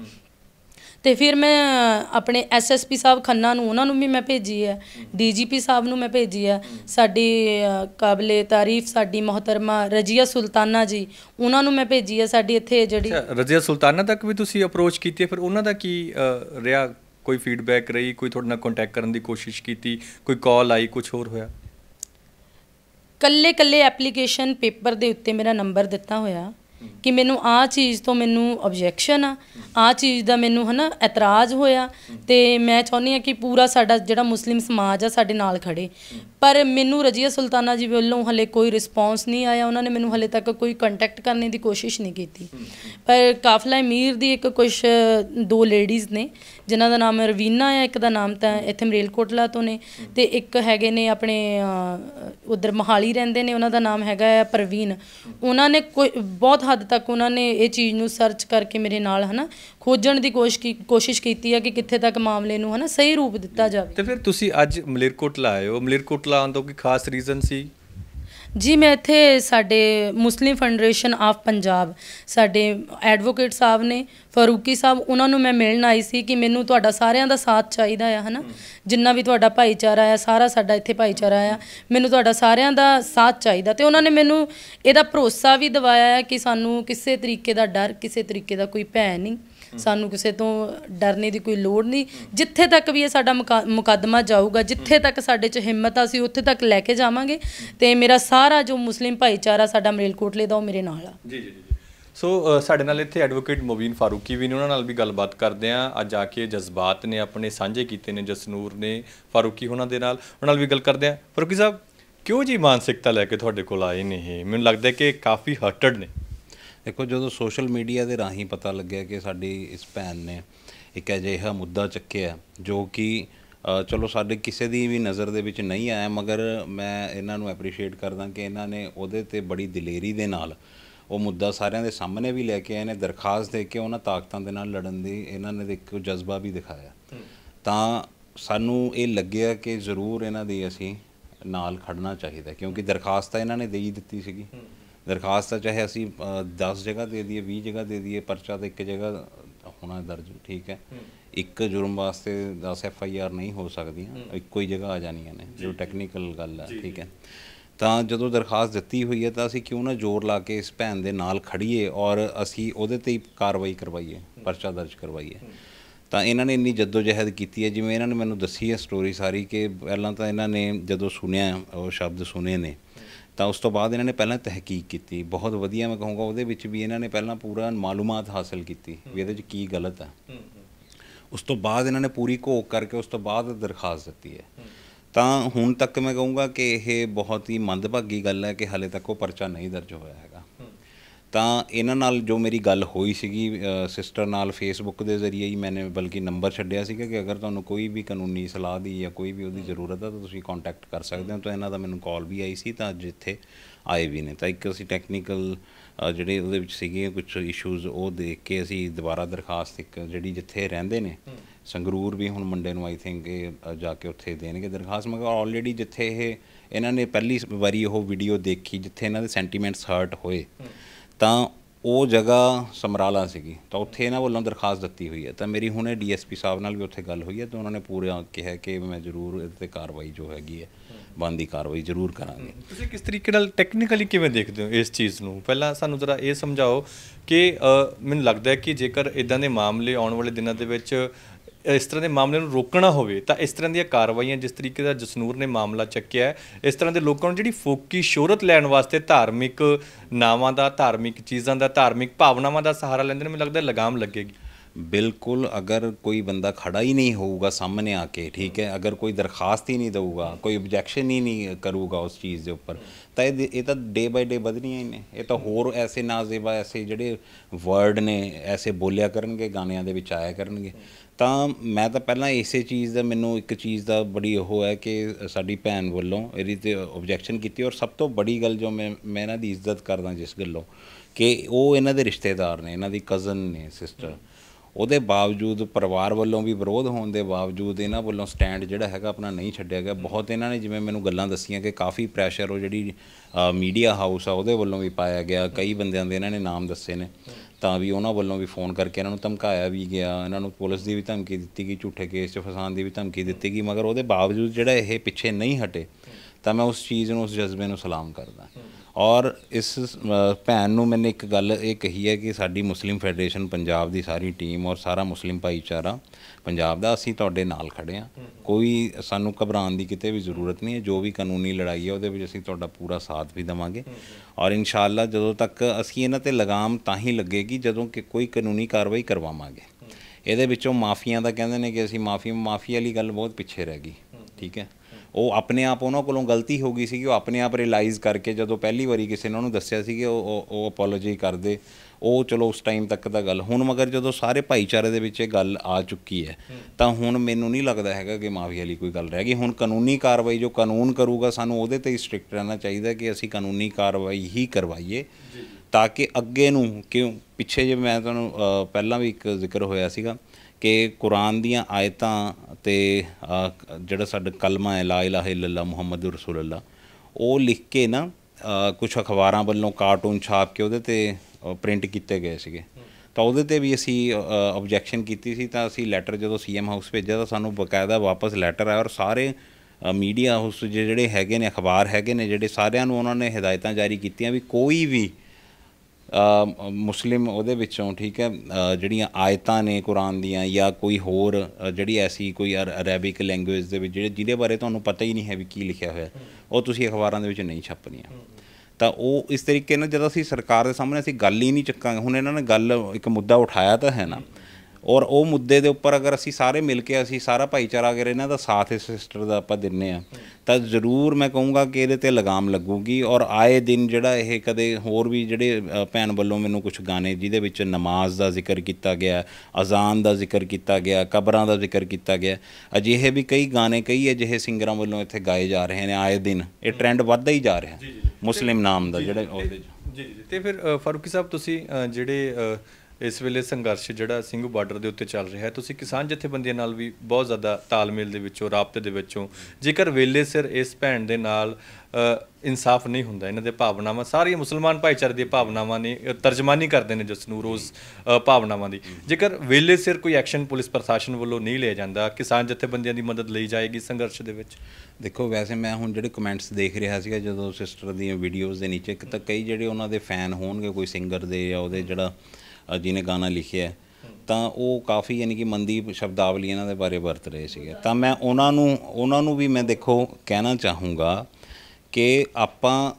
ਤੇ ਫਿਰ ਮੈਂ ਆਪਣੇ ਐਸਐਸਪੀ ਸਾਹਿਬ ਖੰਨਾ ਨੂੰ ਉਹਨਾਂ ਨੂੰ ਵੀ ਮੈਂ ਭੇਜੀ ਹੈ ਡੀਜੀਪੀ ਸਾਹਿਬ ਨੂੰ ਮੈਂ ਭੇਜੀ ਹੈ ਸਾਡੀ ਕਾਬਲੇ ਤਾਰੀਫ ਸਾਡੀ ਮਹਤਰਮਾ ਰਜੀਆ ਸੁਲਤਾਨਾ ਜੀ ਉਹਨਾਂ ਨੂੰ ਮੈਂ ਭੇਜੀ ਹੈ ਸਾਡੀ ਇੱਥੇ ਜਿਹੜੀ ਰਜੀਆ ਸੁਲਤਾਨਾ ਤੱਕ ਵੀ ਤੁਸੀਂ ਅਪਰੋਚ ਕੀਤੀ ਫਿਰ ਉਹਨਾਂ ਦਾ ਕੀ ਰਿਹਾ ਕੋਈ ਫੀਡਬੈਕ ਰਹੀ ਕੋਈ ਤੁਹਾਡੇ ਨਾਲ ਕੰਟੈਕਟ ਕਰਨ ਦੀ ਕੋਸ਼ਿਸ਼ ਕੀਤੀ ਕੋਈ ਕਾਲ ਆਈ ਕੁਝ ਹੋਰ ਹੋਇਆ ਕੱਲੇ ਕੱਲੇ ਐਪਲੀਕੇਸ਼ਨ ਪੇਪਰ ਦੇ ਉੱਤੇ ਮੇਰਾ ਨੰਬਰ ਦਿੱਤਾ ਹੋਇਆ ਕਿ ਮੈਨੂੰ ਆ ਚੀਜ਼ ਤੋਂ ਮੈਨੂੰ ਆਬਜੈਕਸ਼ਨ ਆ ਆ ਚੀਜ਼ ਦਾ ਮੈਨੂੰ ਹਨਾ ਇਤਰਾਜ਼ ਹੋਇਆ ਤੇ ਮੈਂ ਚਾਹੁੰਦੀ ਆ ਕਿ ਪੂਰਾ ਸਾਡਾ ਜਿਹੜਾ ਮੁਸਲਿਮ ਸਮਾਜ ਆ ਸਾਡੇ ਨਾਲ ਖੜੇ ਪਰ ਮੈਨੂੰ ਰਜੀਆ ਸੁਲਤਾਨਾ ਜੀ ਵੱਲੋਂ ਹਲੇ ਕੋਈ ਰਿਸਪੌਂਸ ਨਹੀਂ ਆਇਆ ਉਹਨਾਂ ਨੇ ਮੈਨੂੰ ਹਲੇ ਤੱਕ ਕੋਈ ਕੰਟੈਕਟ ਕਰਨ ਦੀ ਕੋਸ਼ਿਸ਼ ਨਹੀਂ ਕੀਤੀ ਪਰ ਕਾਫਲਾ ਮੀਰ ਦੀ ਇੱਕ ਕੁਝ ਦੋ ਲੇਡੀਜ਼ ਨੇ ਜਿਨ੍ਹਾਂ ਦਾ ਨਾਮ ਰਵੀਨਾ ਆ ਇੱਕ ਦਾ ਨਾਮ ਤਾਂ ਇੱਥੇ ਮਰੇਲਕੋਟਲਾ ਤੋਂ ਨੇ ਤੇ ਇੱਕ ਹੈਗੇ ਨੇ ਆਪਣੇ ਉਧਰ ਮਹਾਲੀ ਰਹਿੰਦੇ ਨੇ ਉਹਨਾਂ ਦਾ ਨਾਮ ਹੈਗਾ ਪ੍ਰਵੀਨ ਉਹਨਾਂ ਨੇ ਕੋਈ ਬਹੁਤ ਹੱਦ ਤੱਕ ਉਹਨਾਂ ਨੇ ਇਹ ਚੀਜ਼ ਨੂੰ ਸਰਚ ਕਰਕੇ ਮੇਰੇ ਨਾਲ ਹਨਾ ਖੋਜਣ ਦੀ ਕੋਸ਼ਿਸ਼ ਕੀਤੀ ਹੈ ਕਿ ਕਿੱਥੇ ਤੱਕ ਮਾਮਲੇ ਨੂੰ ਹਨਾ ਸਹੀ ਰੂਪ ਦਿੱਤਾ ਜਾਵੇ ਤੇ ਫਿਰ ਤੁਸੀਂ ਅੱਜ ਮਲੇਰਕੋਟਲਾ ਆਏ ਹੋ ਮਲੇਰਕੋਟਲਾ ਆਉਣ ਤੋਂ ਕੀ ਖਾਸ ਰੀਜ਼ਨ ਸੀ ਜੀ ਮੈਂ ਇੱਥੇ ਸਾਡੇ ਮੁਸਲਿਮ ਫੈਡਰੇਸ਼ਨ ਆਫ ਪੰਜਾਬ ਸਾਡੇ ਐਡਵੋਕੇਟ ਸਾਹਿਬ ਨੇ ਫਾਰੂਕੀ ਸਾਹਿਬ ਉਹਨਾਂ ਨੂੰ ਮੈਂ ਮਿਲਣ ਆਈ ਸੀ ਕਿ ਮੈਨੂੰ ਤੁਹਾਡਾ ਸਾਰਿਆਂ ਦਾ ਸਾਥ ਚਾਹੀਦਾ ਆ ਹਨਾ ਜਿੰਨਾ ਵੀ ਤੁਹਾਡਾ ਭਾਈਚਾਰਾ ਆ ਸਾਰਾ ਸਾਡਾ ਇੱਥੇ ਭਾਈਚਾਰਾ ਆ ਮੈਨੂੰ ਤੁਹਾਡਾ ਸਾਰਿਆਂ ਦਾ ਸਾਥ ਚਾਹੀਦਾ ਤੇ ਉਹਨਾਂ ਨੇ ਮੈਨੂੰ ਇਹਦਾ ਭਰੋਸਾ ਵੀ ਦਿਵਾਇਆ ਕਿ ਸਾਨੂੰ ਕਿਸੇ ਤਰੀਕੇ ਦਾ ਡਰ ਕਿਸੇ ਤਰੀਕੇ ਦਾ ਕੋਈ ਭੈ ਨਹੀਂ ਸਾਨੂੰ ਕਿਸੇ ਤੋਂ ਡਰਨੇ ਦੀ ਕੋਈ ਲੋੜ ਨਹੀਂ ਜਿੱਥੇ ਤੱਕ ਵੀ ਇਹ ਸਾਡਾ ਮੁਕਦਮਾ ਜਾਊਗਾ ਜਿੱਥੇ ਤੱਕ ਸਾਡੇ 'ਚ ਹਿੰਮਤ ਆ ਸੀ ਉੱਥੇ ਤੱਕ ਲੈ ਕੇ ਜਾਵਾਂਗੇ ਤੇ ਮੇਰਾ ਸਾਰਾ ਜੋ ਮੁਸਲਿਮ ਭਾਈਚਾਰਾ ਸਾਡਾ ਮਰੇਲਕੋਟਲੇ ਦਾ ਉਹ ਮੇਰੇ ਨਾਲ ਆ ਜੀ ਜੀ ਸੋ ਸਾਡੇ ਨਾਲ ਇੱਥੇ ਐਡਵੋਕੇਟ ਮੋਬੀਨ ਫਾਰੂਕੀ ਵੀ ਨੇ ਉਹਨਾਂ ਨਾਲ ਵੀ ਗੱਲਬਾਤ ਕਰਦੇ ਆ ਅੱਜ ਆ ਕੇ ਜਜ਼ਬਾਤ ਨੇ ਆਪਣੇ ਸਾਂਝੇ ਕੀਤੇ ਨੇ ਜਸਨੂਰ ਨੇ ਫਾਰੂਕੀ ਉਹਨਾਂ ਦੇ ਨਾਲ ਉਹਨਾਂ ਨਾਲ ਵੀ ਗੱਲ ਕਰਦੇ ਆ ਫਾਰੂਕੀ ਸਾਹਿਬ ਕਿਉਂ ਜੀ ਮਾਨਸਿਕਤਾ ਲੈ ਕੇ ਤੁਹਾਡੇ ਕੋਲ ਆਏ ਨੇ ਇਹ ਮੈਨੂੰ ਲੱਗਦਾ ਕਿ ਕਾਫੀ ਹਰਟਡ ਨੇ ਦੇਖੋ ਜਦੋਂ ਸੋਸ਼ਲ ਮੀਡੀਆ ਦੇ ਰਾਹੀਂ ਪਤਾ ਲੱਗਿਆ ਕਿ ਸਾਡੀ ਇਸ ਭੈਣ ਨੇ ਇੱਕ ਅਜਿਹਾ ਮੁੱਦਾ ਚੱਕਿਆ ਜੋ ਕਿ ਚਲੋ ਸਾਡੇ ਕਿਸੇ ਦੀ ਵੀ ਨਜ਼ਰ ਦੇ ਵਿੱਚ ਨਹੀਂ ਆਇਆ ਮਗਰ ਮੈਂ ਇਹਨਾਂ ਨੂੰ ਐਪਰੀਸ਼ੀਏਟ ਕਰਦਾ ਕਿ ਇਹਨਾਂ ਨੇ ਉਹਦੇ ਤੇ ਬੜੀ ਦਲੇਰੀ ਦੇ ਨਾਲ ਉਹ ਮੁੱਦਾ ਸਾਰਿਆਂ ਦੇ ਸਾਹਮਣੇ ਵੀ ਲੈ ਕੇ ਆਏ ਨੇ ਦਰਖਾਸਤ ਦੇ ਕੇ ਉਹਨਾਂ ਤਾਕਤਾਂ ਦੇ ਨਾਲ ਲੜਨ ਦੀ ਇਹਨਾਂ ਨੇ ਦੇਖੋ ਜਜ਼ਬਾ ਵੀ ਦਿਖਾਇਆ ਤਾਂ ਸਾਨੂੰ ਇਹ ਲੱਗਿਆ ਕਿ ਜ਼ਰੂਰ ਇਹਨਾਂ ਦੀ ਅਸੀਂ ਨਾਲ ਖੜਨਾ ਚਾਹੀਦਾ ਕਿਉਂਕਿ ਦਰਖਾਸਤ ਤਾਂ ਇਹਨਾਂ ਨੇ ਦੇ ਹੀ ਦਿੱਤੀ ਸੀਗੀ ਦਰਖਾਸਤ ਆ ਚਾਹੇ ਅਸੀਂ 10 ਜਗ੍ਹਾ ਦੇ ਦਈਏ 20 ਜਗ੍ਹਾ ਦੇ ਦਈਏ ਪਰਚਾ ਤਾਂ ਇੱਕ ਜਗ੍ਹਾ ਹੋਣਾ ਦਰਜ ਠੀਕ ਹੈ ਇੱਕ ਜੁਰਮ ਵਾਸਤੇ 10 ਐਫ ਆਈ ਆਰ ਨਹੀਂ ਹੋ ਸਕਦੀਆਂ ਇੱਕੋ ਹੀ ਜਗ੍ਹਾ ਆ ਜਾਣੀਆਂ ਨੇ ਜੋ ਟੈਕਨੀਕਲ ਗੱਲ ਆ ਠੀਕ ਹੈ ਤਾਂ ਜਦੋਂ ਦਰਖਾਸਤ ਦਿੱਤੀ ਹੋਈ ਹੈ ਤਾਂ ਅਸੀਂ ਕਿਉਂ ਨਾ ਜ਼ੋਰ ਲਾ ਕੇ ਇਸ ਭੈਣ ਦੇ ਨਾਲ ਖੜੀਏ ਔਰ ਅਸੀਂ ਉਹਦੇ ਤੇ ਹੀ ਕਾਰਵਾਈ ਕਰਵਾਈਏ ਪਰਚਾ ਦਰਜ ਕਰਵਾਈਏ ਤਾਂ ਇਹਨਾਂ ਨੇ ਇੰਨੀ ਜਦੋਜਹਿਦ ਕੀਤੀ ਹੈ ਜਿਵੇਂ ਇਹਨਾਂ ਨੇ ਮੈਨੂੰ ਦੱਸੀ ਹੈ ਸਟੋਰੀ ਸਾਰੀ ਕਿ ਪਹਿਲਾਂ ਤਾਂ ਇਹਨਾਂ ਨੇ ਜਦੋਂ ਸੁਣਿਆ ਉਹ ਸ਼ਬਦ ਸੁਨੇ ਨੇ ਤਾਂ ਉਸ ਤੋਂ ਬਾਅਦ ਇਹਨਾਂ ਨੇ ਪਹਿਲਾਂ ਤਹਿਕੀਕ ਕੀਤੀ ਬਹੁਤ ਵਧੀਆ ਮੈਂ ਕਹੂੰਗਾ ਉਹਦੇ ਵਿੱਚ ਵੀ ਇਹਨਾਂ ਨੇ ਪਹਿਲਾਂ ਪੂਰਾ ਮਾਲੂਮਾਤ ਹਾਸਲ ਕੀਤੀ ਵੀ ਇਹਦੇ ਵਿੱਚ ਕੀ ਗਲਤ ਹੈ ਉਸ ਤੋਂ ਬਾਅਦ ਇਹਨਾਂ ਨੇ ਪੂਰੀ ਘੋਖ ਕਰਕੇ ਉਸ ਤੋਂ ਬਾਅਦ ਦਰਖਾਸਤ ਦਿੱਤੀ ਹੈ ਤਾਂ ਹੁਣ ਤੱਕ ਮੈਂ ਕਹੂੰਗਾ ਕਿ ਇਹ ਬਹੁਤ ਹੀ ਮੰਦਭਾਗੀ ਗੱਲ ਹੈ ਕਿ ਹਾਲੇ ਤੱਕ ਉਹ ਪਰਚਾ ਨਹੀਂ ਦਰਜ ਹੋਇਆ ਹੈ ਤਾਂ ਇਹਨਾਂ ਨਾਲ ਜੋ ਮੇਰੀ ਗੱਲ ਹੋਈ ਸੀਗੀ ਸਿਸਟਰ ਨਾਲ ਫੇਸਬੁੱਕ ਦੇ ਜ਼ਰੀਏ ਹੀ ਮੈਨੇ ਬਲਕਿ ਨੰਬਰ ਛੱਡਿਆ ਸੀਗਾ ਕਿ ਅਗਰ ਤੁਹਾਨੂੰ ਕੋਈ ਵੀ ਕਾਨੂੰਨੀ ਸਲਾਹ ਦੀ ਜਾਂ ਕੋਈ ਵੀ ਉਹਦੀ ਜ਼ਰੂਰਤ ਹੈ ਤਾਂ ਤੁਸੀਂ ਕੰਟੈਕਟ ਕਰ ਸਕਦੇ ਹੋ ਤਾਂ ਇਹਨਾਂ ਦਾ ਮੈਨੂੰ ਕਾਲ ਵੀ ਆਈ ਸੀ ਤਾਂ ਜਿੱਥੇ ਆਏ ਵੀ ਨੇ ਤਾਂ ਇੱਕ ਅਸੀਂ ਟੈਕਨੀਕਲ ਜਿਹੜੇ ਉਹਦੇ ਵਿੱਚ ਸੀਗੇ ਕੁਝ ਇਸ਼ੂਜ਼ ਉਹ ਦੇਖ ਕੇ ਅਸੀਂ ਦੁਬਾਰਾ ਦਰਖਾਸਤ ਇੱਕ ਜਿਹੜੀ ਜਿੱਥੇ ਰਹਿੰਦੇ ਨੇ ਸੰਗਰੂਰ ਵੀ ਹੁਣ ਮੰਡੇ ਨੂੰ ਆਈ ਥਿੰਕ ਜਾ ਕੇ ਉੱਥੇ ਦੇਣਗੇ ਦਰਖਾਸਤ ਮਗਰ ਆਲਰੇਡੀ ਜਿੱਥੇ ਇਹ ਇਹਨਾਂ ਨੇ ਪਹਿਲੀ ਵਾਰੀ ਉਹ ਵੀਡੀਓ ਦੇਖੀ ਜਿੱਥੇ ਇਹਨਾਂ ਦੇ ਸੈਂਟੀਮੈਂਟਸ ਹਰਟ ਹੋਏ ਤਾਂ ਉਹ ਜਗ੍ਹਾ ਸਮਰਾਲਾ ਸੀਗੀ ਤਾਂ ਉੱਥੇ ਇਹਨਾਂ ਵੱਲੋਂ ਦਰਖਾਸਤ ਦਿੱਤੀ ਹੋਈ ਹੈ ਤਾਂ ਮੇਰੀ ਹੁਣੇ ਡੀਐਸਪੀ ਸਾਹਿਬ ਨਾਲ ਵੀ ਉੱਥੇ ਗੱਲ ਹੋਈ ਹੈ ਤਾਂ ਉਹਨਾਂ ਨੇ ਪੂਰਾ ਕਿਹਾ ਕਿ ਮੈਂ ਜ਼ਰੂਰ ਇਹਦੇ ਤੇ ਕਾਰਵਾਈ ਜੋ ਹੈਗੀ ਹੈ ਬੰਦੀ ਕਾਰਵਾਈ ਜ਼ਰੂਰ ਕਰਾਂਗੇ ਤੁਸੀਂ ਕਿਸ ਤਰੀਕੇ ਨਾਲ ਟੈਕਨੀਕਲੀ ਕਿਵੇਂ ਦੇਖਦੇ ਹੋ ਇਸ ਚੀਜ਼ ਨੂੰ ਪਹਿਲਾਂ ਸਾਨੂੰ ਜ਼ਰਾ ਇਹ ਸਮਝਾਓ ਕਿ ਮੈਨੂੰ ਲੱਗਦਾ ਹੈ ਕਿ ਜੇਕਰ ਇਦਾਂ ਦੇ ਮਾਮਲੇ ਆਉਣ ਵਾਲੇ ਦਿਨਾਂ ਦੇ ਵਿੱਚ ਇਸ ਤਰ੍ਹਾਂ ਦੇ ਮਾਮਲੇ ਨੂੰ ਰੋਕਣਾ ਹੋਵੇ ਤਾਂ ਇਸ ਤਰ੍ਹਾਂ ਦੀਆਂ ਕਾਰਵਾਈਆਂ ਜਿਸ ਤਰੀਕੇ ਦਾ ਜਸਨੂਰ ਨੇ ਮਾਮਲਾ ਚੱਕਿਆ ਹੈ ਇਸ ਤਰ੍ਹਾਂ ਦੇ ਲੋਕਾਂ ਨੂੰ ਜਿਹੜੀ ਫੋਕੀ ਸ਼ੋਹਰਤ ਲੈਣ ਵਾਸਤੇ ਧਾਰਮਿਕ ਨਾਵਾਂ ਦਾ ਧਾਰਮਿਕ ਚੀਜ਼ਾਂ ਦਾ ਧਾਰਮਿਕ ਭਾਵਨਾਵਾਂ ਦਾ ਸਹਾਰਾ ਲੈਂਦੇ ਨੇ ਮੈਨੂੰ ਲੱਗਦਾ ਲਗਾਮ ਲੱਗੇਗੀ ਬਿਲਕੁਲ ਅਗਰ ਕੋਈ ਬੰਦਾ ਖੜਾ ਹੀ ਨਹੀਂ ਹੋਊਗਾ ਸਾਹਮਣੇ ਆ ਕੇ ਠੀਕ ਹੈ ਅਗਰ ਕੋਈ ਦਰਖਾਸਤ ਹੀ ਨਹੀਂ ਦੇਊਗਾ ਕੋਈ ਆਬਜੈਕਸ਼ਨ ਹੀ ਨਹੀਂ ਕਰੂਗਾ ਉਸ ਚੀਜ਼ ਦੇ ਉੱਪਰ ਤਾਂ ਇਹ ਇਹ ਤਾਂ ਡੇ ਬਾਈ ਡੇ ਵਧਣੀਆਂ ਹੀ ਨੇ ਇਹ ਤਾਂ ਹੋਰ ਐਸੇ ਨਾਜ਼ੇਬਾ ਐਸੇ ਜਿਹੜੇ ਵਰਡ ਨੇ ਐਸੇ ਬੋਲਿਆ ਕਰਨਗੇ ਗਾਣਿਆਂ ਦੇ ਵਿੱਚ ਆਇਆ ਕਰਨਗੇ ਤਾਂ ਮੈਂ ਤਾਂ ਪਹਿਲਾਂ ਇਸੇ ਚੀਜ਼ ਦਾ ਮੈਨੂੰ ਇੱਕ ਚੀਜ਼ ਦਾ ਬੜੀ ਉਹ ਹੈ ਕਿ ਸਾਡੀ ਭੈਣ ਵੱਲੋਂ ਇਹਦੀ ਤੇ ਆਬਜੈਕਸ਼ਨ ਕੀਤੀ ਔਰ ਸਭ ਤੋਂ ਬੜੀ ਗੱਲ ਜੋ ਮੈਂ ਮੈਂ ਇਹਨਾਂ ਦੀ ਇੱਜ਼ਤ ਕਰਦਾ ਜਿਸ ਗੱਲੋਂ ਕਿ ਉਹ ਇਹਨਾਂ ਦੇ ਰਿਸ਼ਤੇਦਾਰ ਨੇ ਇਹਨਾਂ ਦੀ ਕਜ਼ਨ ਨੇ ਸਿਸਟਰ ਉਹਦੇ ਬਾਵਜੂਦ ਪਰਿਵਾਰ ਵੱਲੋਂ ਵੀ ਵਿਰੋਧ ਹੋਣ ਦੇ ਬਾਵਜੂਦ ਇਹਨਾਂ ਵੱਲੋਂ ਸਟੈਂਡ ਜਿਹੜਾ ਹੈਗਾ ਆਪਣਾ ਨਹੀਂ ਛੱਡਿਆ ਗਿਆ ਬਹੁਤ ਇਹਨਾਂ ਨੇ ਜਿਵੇਂ ਮੈਨੂੰ ਗੱਲਾਂ ਦੱਸੀਆਂ ਕਿ ਕਾਫੀ ਪ੍ਰੈਸ਼ਰ ਉਹ ਜਿਹੜੀ ਮੀਡੀਆ ਹਾਊਸ ਆ ਉਹਦੇ ਵੱਲੋਂ ਵੀ ਪਾਇਆ ਗਿਆ ਕਈ ਬੰਦਿਆਂ ਦੇ ਇਹਨਾਂ ਨੇ ਨਾਮ ਦੱਸੇ ਨੇ ਤਾਂ ਵੀ ਉਹਨਾਂ ਵੱਲੋਂ ਵੀ ਫੋਨ ਕਰਕੇ ਇਹਨਾਂ ਨੂੰ ਧਮਕਾਇਆ ਵੀ ਗਿਆ ਇਹਨਾਂ ਨੂੰ ਪੁਲਿਸ ਦੀ ਵੀ ਧਮਕੀ ਦਿੱਤੀ ਗਈ ਝੂਠੇ ਕੇਸ 'ਚ ਫਸਾਉਣ ਦੀ ਵੀ ਧਮਕੀ ਦਿੱਤੀ ਗਈ ਮਗਰ ਉਹਦੇ ਬਾਵਜੂਦ ਜਿਹੜਾ ਇਹ ਪਿੱਛੇ ਨਹੀਂ ਹਟੇ ਤਾਂ ਮੈਂ ਉਸ ਚੀਜ਼ ਨੂੰ ਉਸ ਜਜ਼ਬੇ ਨੂੰ ਸਲਾਮ ਕਰਦਾ ਔਰ ਇਸ ਭੈਣ ਨੂੰ ਮੈਨੇ ਇੱਕ ਗੱਲ ਇਹ ਕਹੀ ਹੈ ਕਿ ਸਾਡੀ ਮੁਸਲਿਮ ਫੈਡਰੇਸ਼ਨ ਪੰਜਾਬ ਦੀ ਸਾਰੀ ਟੀਮ ਔਰ ਸਾਰਾ ਮੁਸਲਿਮ ਭਾਈਚਾਰਾ ਪੰਜਾਬ ਦਾ ਅਸੀਂ ਤੁਹਾਡੇ ਨਾਲ ਖੜੇ ਆ ਕੋਈ ਸਾਨੂੰ ਘਬਰਾਉਣ ਦੀ ਕਿਤੇ ਵੀ ਜ਼ਰੂਰਤ ਨਹੀਂ ਹੈ ਜੋ ਵੀ ਕਾਨੂੰਨੀ ਲੜਾਈ ਹੈ ਉਹਦੇ ਵਿੱਚ ਅਸੀਂ ਤੁਹਾਡਾ ਪੂਰਾ ਸਾਥ ਵੀ ਦਵਾਂਗੇ ਔਰ ਇਨਸ਼ਾਅੱਲਾ ਜਦੋਂ ਤੱਕ ਅਸੀਂ ਇਹਨਾਂ ਤੇ ਲਗਾਮ ਤਾਂ ਹੀ ਲੱਗੇਗੀ ਜਦੋਂ ਕਿ ਕੋਈ ਕਾਨੂੰਨੀ ਕਾਰਵਾਈ ਕਰਵਾਵਾਂਗੇ ਇਹਦੇ ਵਿੱਚੋਂ ਮਾਫੀਆਂ ਦਾ ਕਹਿੰਦੇ ਨੇ ਕਿ ਅਸੀਂ ਮਾਫੀ ਮਾਫੀ ਵਾਲੀ ਗੱਲ ਬਹੁਤ ਪਿੱਛੇ ਰਹਿ ਗਈ ਠੀਕ ਹੈ ਉਹ ਆਪਣੇ ਆਪ ਉਹਨਾਂ ਕੋਲੋਂ ਗਲਤੀ ਹੋ ਗਈ ਸੀ ਕਿ ਉਹ ਆਪਣੇ ਆਪ ਰਿਅਲਾਈਜ਼ ਕਰਕੇ ਜਦੋਂ ਪਹਿਲੀ ਵਾਰੀ ਕਿਸੇ ਨੇ ਉਹਨੂੰ ਦੱਸਿਆ ਸੀ ਕਿ ਉਹ ਉਹ ਅਪੋਲੋਜੀ ਕਰਦੇ ਉਹ ਚਲੋ ਉਸ ਟਾਈਮ ਤੱਕ ਦਾ ਗੱਲ ਹੁਣ ਮਗਰ ਜਦੋਂ ਸਾਰੇ ਭਾਈਚਾਰੇ ਦੇ ਵਿੱਚ ਇਹ ਗੱਲ ਆ ਚੁੱਕੀ ਹੈ ਤਾਂ ਹੁਣ ਮੈਨੂੰ ਨਹੀਂ ਲੱਗਦਾ ਹੈਗਾ ਕਿ ਮਾਫੀ ਵਾਲੀ ਕੋਈ ਗੱਲ ਰਹਿ ਗਈ ਹੁਣ ਕਾਨੂੰਨੀ ਕਾਰਵਾਈ ਜੋ ਕਾਨੂੰਨ ਕਰੂਗਾ ਸਾਨੂੰ ਉਹਦੇ ਤੇ ਹੀ ਸਟ੍ਰਿਕਟ ਰਹਿਣਾ ਚਾਹੀਦਾ ਕਿ ਅਸੀਂ ਕਾਨੂੰਨੀ ਕਾਰਵਾਈ ਹੀ ਕਰਵਾਈਏ ਤਾਂ ਕਿ ਅੱਗੇ ਨੂੰ ਕਿਉਂ ਪਿੱਛੇ ਜੇ ਮੈਂ ਤੁਹਾਨੂੰ ਪਹਿਲਾਂ ਵੀ ਇੱਕ ਜ਼ਿਕਰ ਹੋਇਆ ਸੀਗਾ ਕਿ ਕੁਰਾਨ ਦੀਆਂ ਆਇਤਾਂ ਤੇ ਜਿਹੜਾ ਸਾਡਾ ਕਲਮਾ ਹੈ ਲਾ ਇਲਾਹ ਇਲੱਲਾ ਮੁਹੰਮਦੁਰ ਰਸੂਲullah ਉਹ ਲਿਖ ਕੇ ਨਾ ਕੁਝ ਅਖਬਾਰਾਂ ਵੱਲੋਂ ਕਾਰਟੂਨ ਛਾਪ ਕੇ ਉਹਦੇ ਤੇ ਪ੍ਰਿੰਟ ਕੀਤੇ ਗਏ ਸੀਗੇ ਤਾਂ ਉਹਦੇ ਤੇ ਵੀ ਅਸੀਂ ਆਬਜੈਕਸ਼ਨ ਕੀਤੀ ਸੀ ਤਾਂ ਅਸੀਂ ਲੈਟਰ ਜਦੋਂ ਸੀਐਮ ਹਾਊਸ ਭੇਜਿਆ ਤਾਂ ਸਾਨੂੰ ਬਕਾਇਦਾ ਵਾਪਸ ਲੈਟਰ ਆਇਆ ਔਰ ਸਾਰੇ ਮੀਡੀਆ ਹਾਊਸ ਜਿਹੜੇ ਹੈਗੇ ਨੇ ਅਖਬਾਰ ਹੈਗੇ ਨੇ ਜਿਹੜੇ ਸਾਰਿਆਂ ਨੂੰ ਉਹਨਾਂ ਨੇ ਹਦਾਇਤਾਂ ਜਾਰੀ ਕੀਤੀਆਂ ਵੀ ਕੋਈ ਵੀ ਮੁਸਲਿਮ ਉਹਦੇ ਵਿੱਚੋਂ ਠੀਕ ਹੈ ਜਿਹੜੀਆਂ ਆਇਤਾਂ ਨੇ ਕੁਰਾਨ ਦੀਆਂ ਜਾਂ ਕੋਈ ਹੋਰ ਜਿਹੜੀ ਐਸੀ ਕੋਈ ਅਰੈਬਿਕ ਲੈਂਗੁਏਜ ਦੇ ਵਿੱਚ ਜਿਹੜੇ ਜਿਹਦੇ ਬਾਰੇ ਤੁਹਾਨੂੰ ਪਤਾ ਹੀ ਨਹੀਂ ਹੈ ਵੀ ਕੀ ਲਿਖਿਆ ਹੋਇਆ ਉਹ ਤੁਸੀਂ ਅਖਬਾਰਾਂ ਦੇ ਵਿੱਚ ਨਹੀਂ ਛਾਪਣੀਆਂ ਤਾਂ ਉਹ ਇਸ ਤਰੀਕੇ ਨਾਲ ਜਦੋਂ ਅਸੀਂ ਸਰਕਾਰ ਦੇ ਸਾਹਮਣੇ ਅਸੀਂ ਗੱਲ ਹੀ ਨਹੀਂ ਚੱਕਾਂਗੇ ਹੁਣ ਇਹਨਾਂ ਨੇ ਗੱਲ ਇੱਕ ਮੁੱਦਾ ਉਠਾਇਆ ਤਾਂ ਹੈ ਨਾ ਔਰ ਉਹ ਮੁੱਦੇ ਦੇ ਉੱਪਰ ਅਗਰ ਅਸੀਂ ਸਾਰੇ ਮਿਲ ਕੇ ਅਸੀਂ ਸਾਰਾ ਭਾਈਚਾਰਾ ਅਗਰ ਇਹਨਾਂ ਦਾ ਸਾਥ ਇਸ ਸਿਸਟਰ ਦਾ ਆਪਾਂ ਦਿੰਨੇ ਆ ਤਾਂ ਜ਼ਰੂਰ ਮੈਂ ਕਹੂੰਗਾ ਕਿ ਇਹਦੇ ਤੇ ਲਗਾਮ ਲੱਗੂਗੀ ਔਰ ਆਏ ਦਿਨ ਜਿਹੜਾ ਇਹ ਕਦੇ ਹੋਰ ਵੀ ਜਿਹੜੇ ਭੈਣ ਵੱਲੋਂ ਮੈਨੂੰ ਕੁਝ ਗਾਣੇ ਜਿਹਦੇ ਵਿੱਚ ਨਮਾਜ਼ ਦਾ ਜ਼ਿਕਰ ਕੀਤਾ ਗਿਆ ਅਜ਼ਾਨ ਦਾ ਜ਼ਿਕਰ ਕੀਤਾ ਗਿਆ ਕਬਰਾਂ ਦਾ ਜ਼ਿਕਰ ਕੀਤਾ ਗਿਆ ਅਜਿਹੇ ਵੀ ਕਈ ਗਾਣੇ ਕਈ ਅਜਿਹੇ ਸਿੰਗਰਾਂ ਵੱਲੋਂ ਇੱਥੇ ਗਾਏ ਜਾ ਰਹੇ ਨੇ ਆਏ ਦਿਨ ਇਹ ਟ੍ਰੈਂਡ ਵੱਧਦਾ ਹੀ ਜਾ ਰਿਹਾ ਮੁਸਲਿਮ ਨਾਮ ਦਾ ਜਿਹੜਾ ਉਹਦੇ ਜੀ ਜੀ ਤੇ ਫਿਰ ਫਾਰੂਕੀ ਸਾਹਿਬ ਤੁਸੀਂ ਜਿਹੜੇ ਇਸ ਵੇਲੇ ਸੰਘਰਸ਼ ਜਿਹੜਾ ਸਿੰਘ ਬਾਰਡਰ ਦੇ ਉੱਤੇ ਚੱਲ ਰਿਹਾ ਹੈ ਤੁਸੀਂ ਕਿਸਾਨ ਜਥੇਬੰਦੀਆਂ ਨਾਲ ਵੀ ਬਹੁਤ ਜ਼ਿਆਦਾ ਤਾਲਮੇਲ ਦੇ ਵਿੱਚੋਂ ਰਾਪਤੇ ਦੇ ਵਿੱਚੋਂ ਜੇਕਰ ਵੇਲੇ ਸਿਰ ਇਸ ਭੈਣ ਦੇ ਨਾਲ ਇਨਸਾਫ ਨਹੀਂ ਹੁੰਦਾ ਇਹਨਾਂ ਦੇ ਭਾਵਨਾਵਾਂ ਸਾਰੀਆਂ ਮੁਸਲਮਾਨ ਭਾਈਚਾਰੇ ਦੀਆਂ ਭਾਵਨਾਵਾਂ ਨੇ ਤਰਜਮਾਨੀ ਕਰਦੇ ਨੇ ਜਿਸ ਨੂੰ ਰੋਜ਼ ਭਾਵਨਾਵਾਂ ਦੀ ਜੇਕਰ ਵੇਲੇ ਸਿਰ ਕੋਈ ਐਕਸ਼ਨ ਪੁਲਿਸ ਪ੍ਰਸ਼ਾਸਨ ਵੱਲੋਂ ਨਹੀਂ ਲਿਆ ਜਾਂਦਾ ਕਿਸਾਨ ਜਥੇਬੰਦੀਆਂ ਦੀ ਮਦਦ ਲਈ ਜਾਏਗੀ ਸੰਘਰਸ਼ ਦੇ ਵਿੱਚ ਦੇਖੋ ਵੈਸੇ ਮੈਂ ਹੁਣ ਜਿਹੜੇ ਕਮੈਂਟਸ ਦੇਖ ਰਿਹਾ ਸੀਗਾ ਜਦੋਂ ਸਿਸਟਰ ਦੀਆਂ ਵੀਡੀਓਜ਼ ਦੇ ਨੀਚੇ ਇੱਕ ਤਾਂ ਕਈ ਜਿਹੜੇ ਉਹਨਾਂ ਦੇ ਫੈਨ ਹੋਣਗੇ ਕੋਈ ਸਿੰਗਰ ਦੇ ਜਾਂ ਉਹਦੇ ਜਿਹੜਾ ਜਿਹਨੇ ਗਾਣਾ ਲਿਖਿਆ ਹੈ ਤਾਂ ਉਹ ਕਾਫੀ ਯਾਨੀ ਕਿ ਮਨਦੀਪ ਸ਼ਬਦਾਵਲੀ ਇਹਨਾਂ ਦੇ ਬਾਰੇ ਵਰਤ ਰਹੇ ਸੀਗੇ ਤਾਂ ਮੈਂ ਉਹਨਾਂ ਨੂੰ ਉਹਨਾਂ ਨੂੰ ਵੀ ਮੈਂ ਦੇਖੋ ਕਹਿਣਾ ਚਾਹੂੰਗਾ ਕਿ ਆਪਾਂ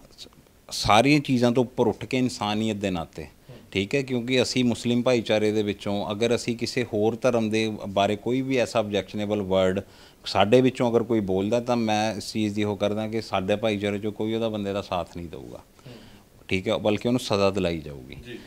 ਸਾਰੀਆਂ ਚੀਜ਼ਾਂ ਤੋਂ ਉੱਪਰ ਉੱਠ ਕੇ ਇਨਸਾਨੀਅਤ ਦੇ ਨਾਤੇ ਠੀਕ ਹੈ ਕਿਉਂਕਿ ਅਸੀਂ ਮੁਸਲਿਮ ਭਾਈਚਾਰੇ ਦੇ ਵਿੱਚੋਂ ਅਗਰ ਅਸੀਂ ਕਿਸੇ ਹੋਰ ਧਰਮ ਦੇ ਬਾਰੇ ਕੋਈ ਵੀ ਐਸਾ ਆਬਜੈਕਸ਼ਨੇਬਲ ਵਰਡ ਸਾਡੇ ਵਿੱਚੋਂ ਅਗਰ ਕੋਈ ਬੋਲਦਾ ਤਾਂ ਮੈਂ ਇਸ ਚੀਜ਼ ਦੀ ਉਹ ਕਰਦਾ ਕਿ ਸਾਡੇ ਭਾਈਚਾਰੇ 'ਚੋਂ ਕੋਈ ਉਹਦਾ ਬੰਦੇ ਦਾ ਸਾਥ ਨਹੀਂ ਦੇਊਗਾ ਠੀਕ ਹੈ ਬਲਕਿ ਉਹਨੂੰ ਸਜ਼ਾ ਦਿਲਾਈ ਜਾਊਗੀ ਜੀ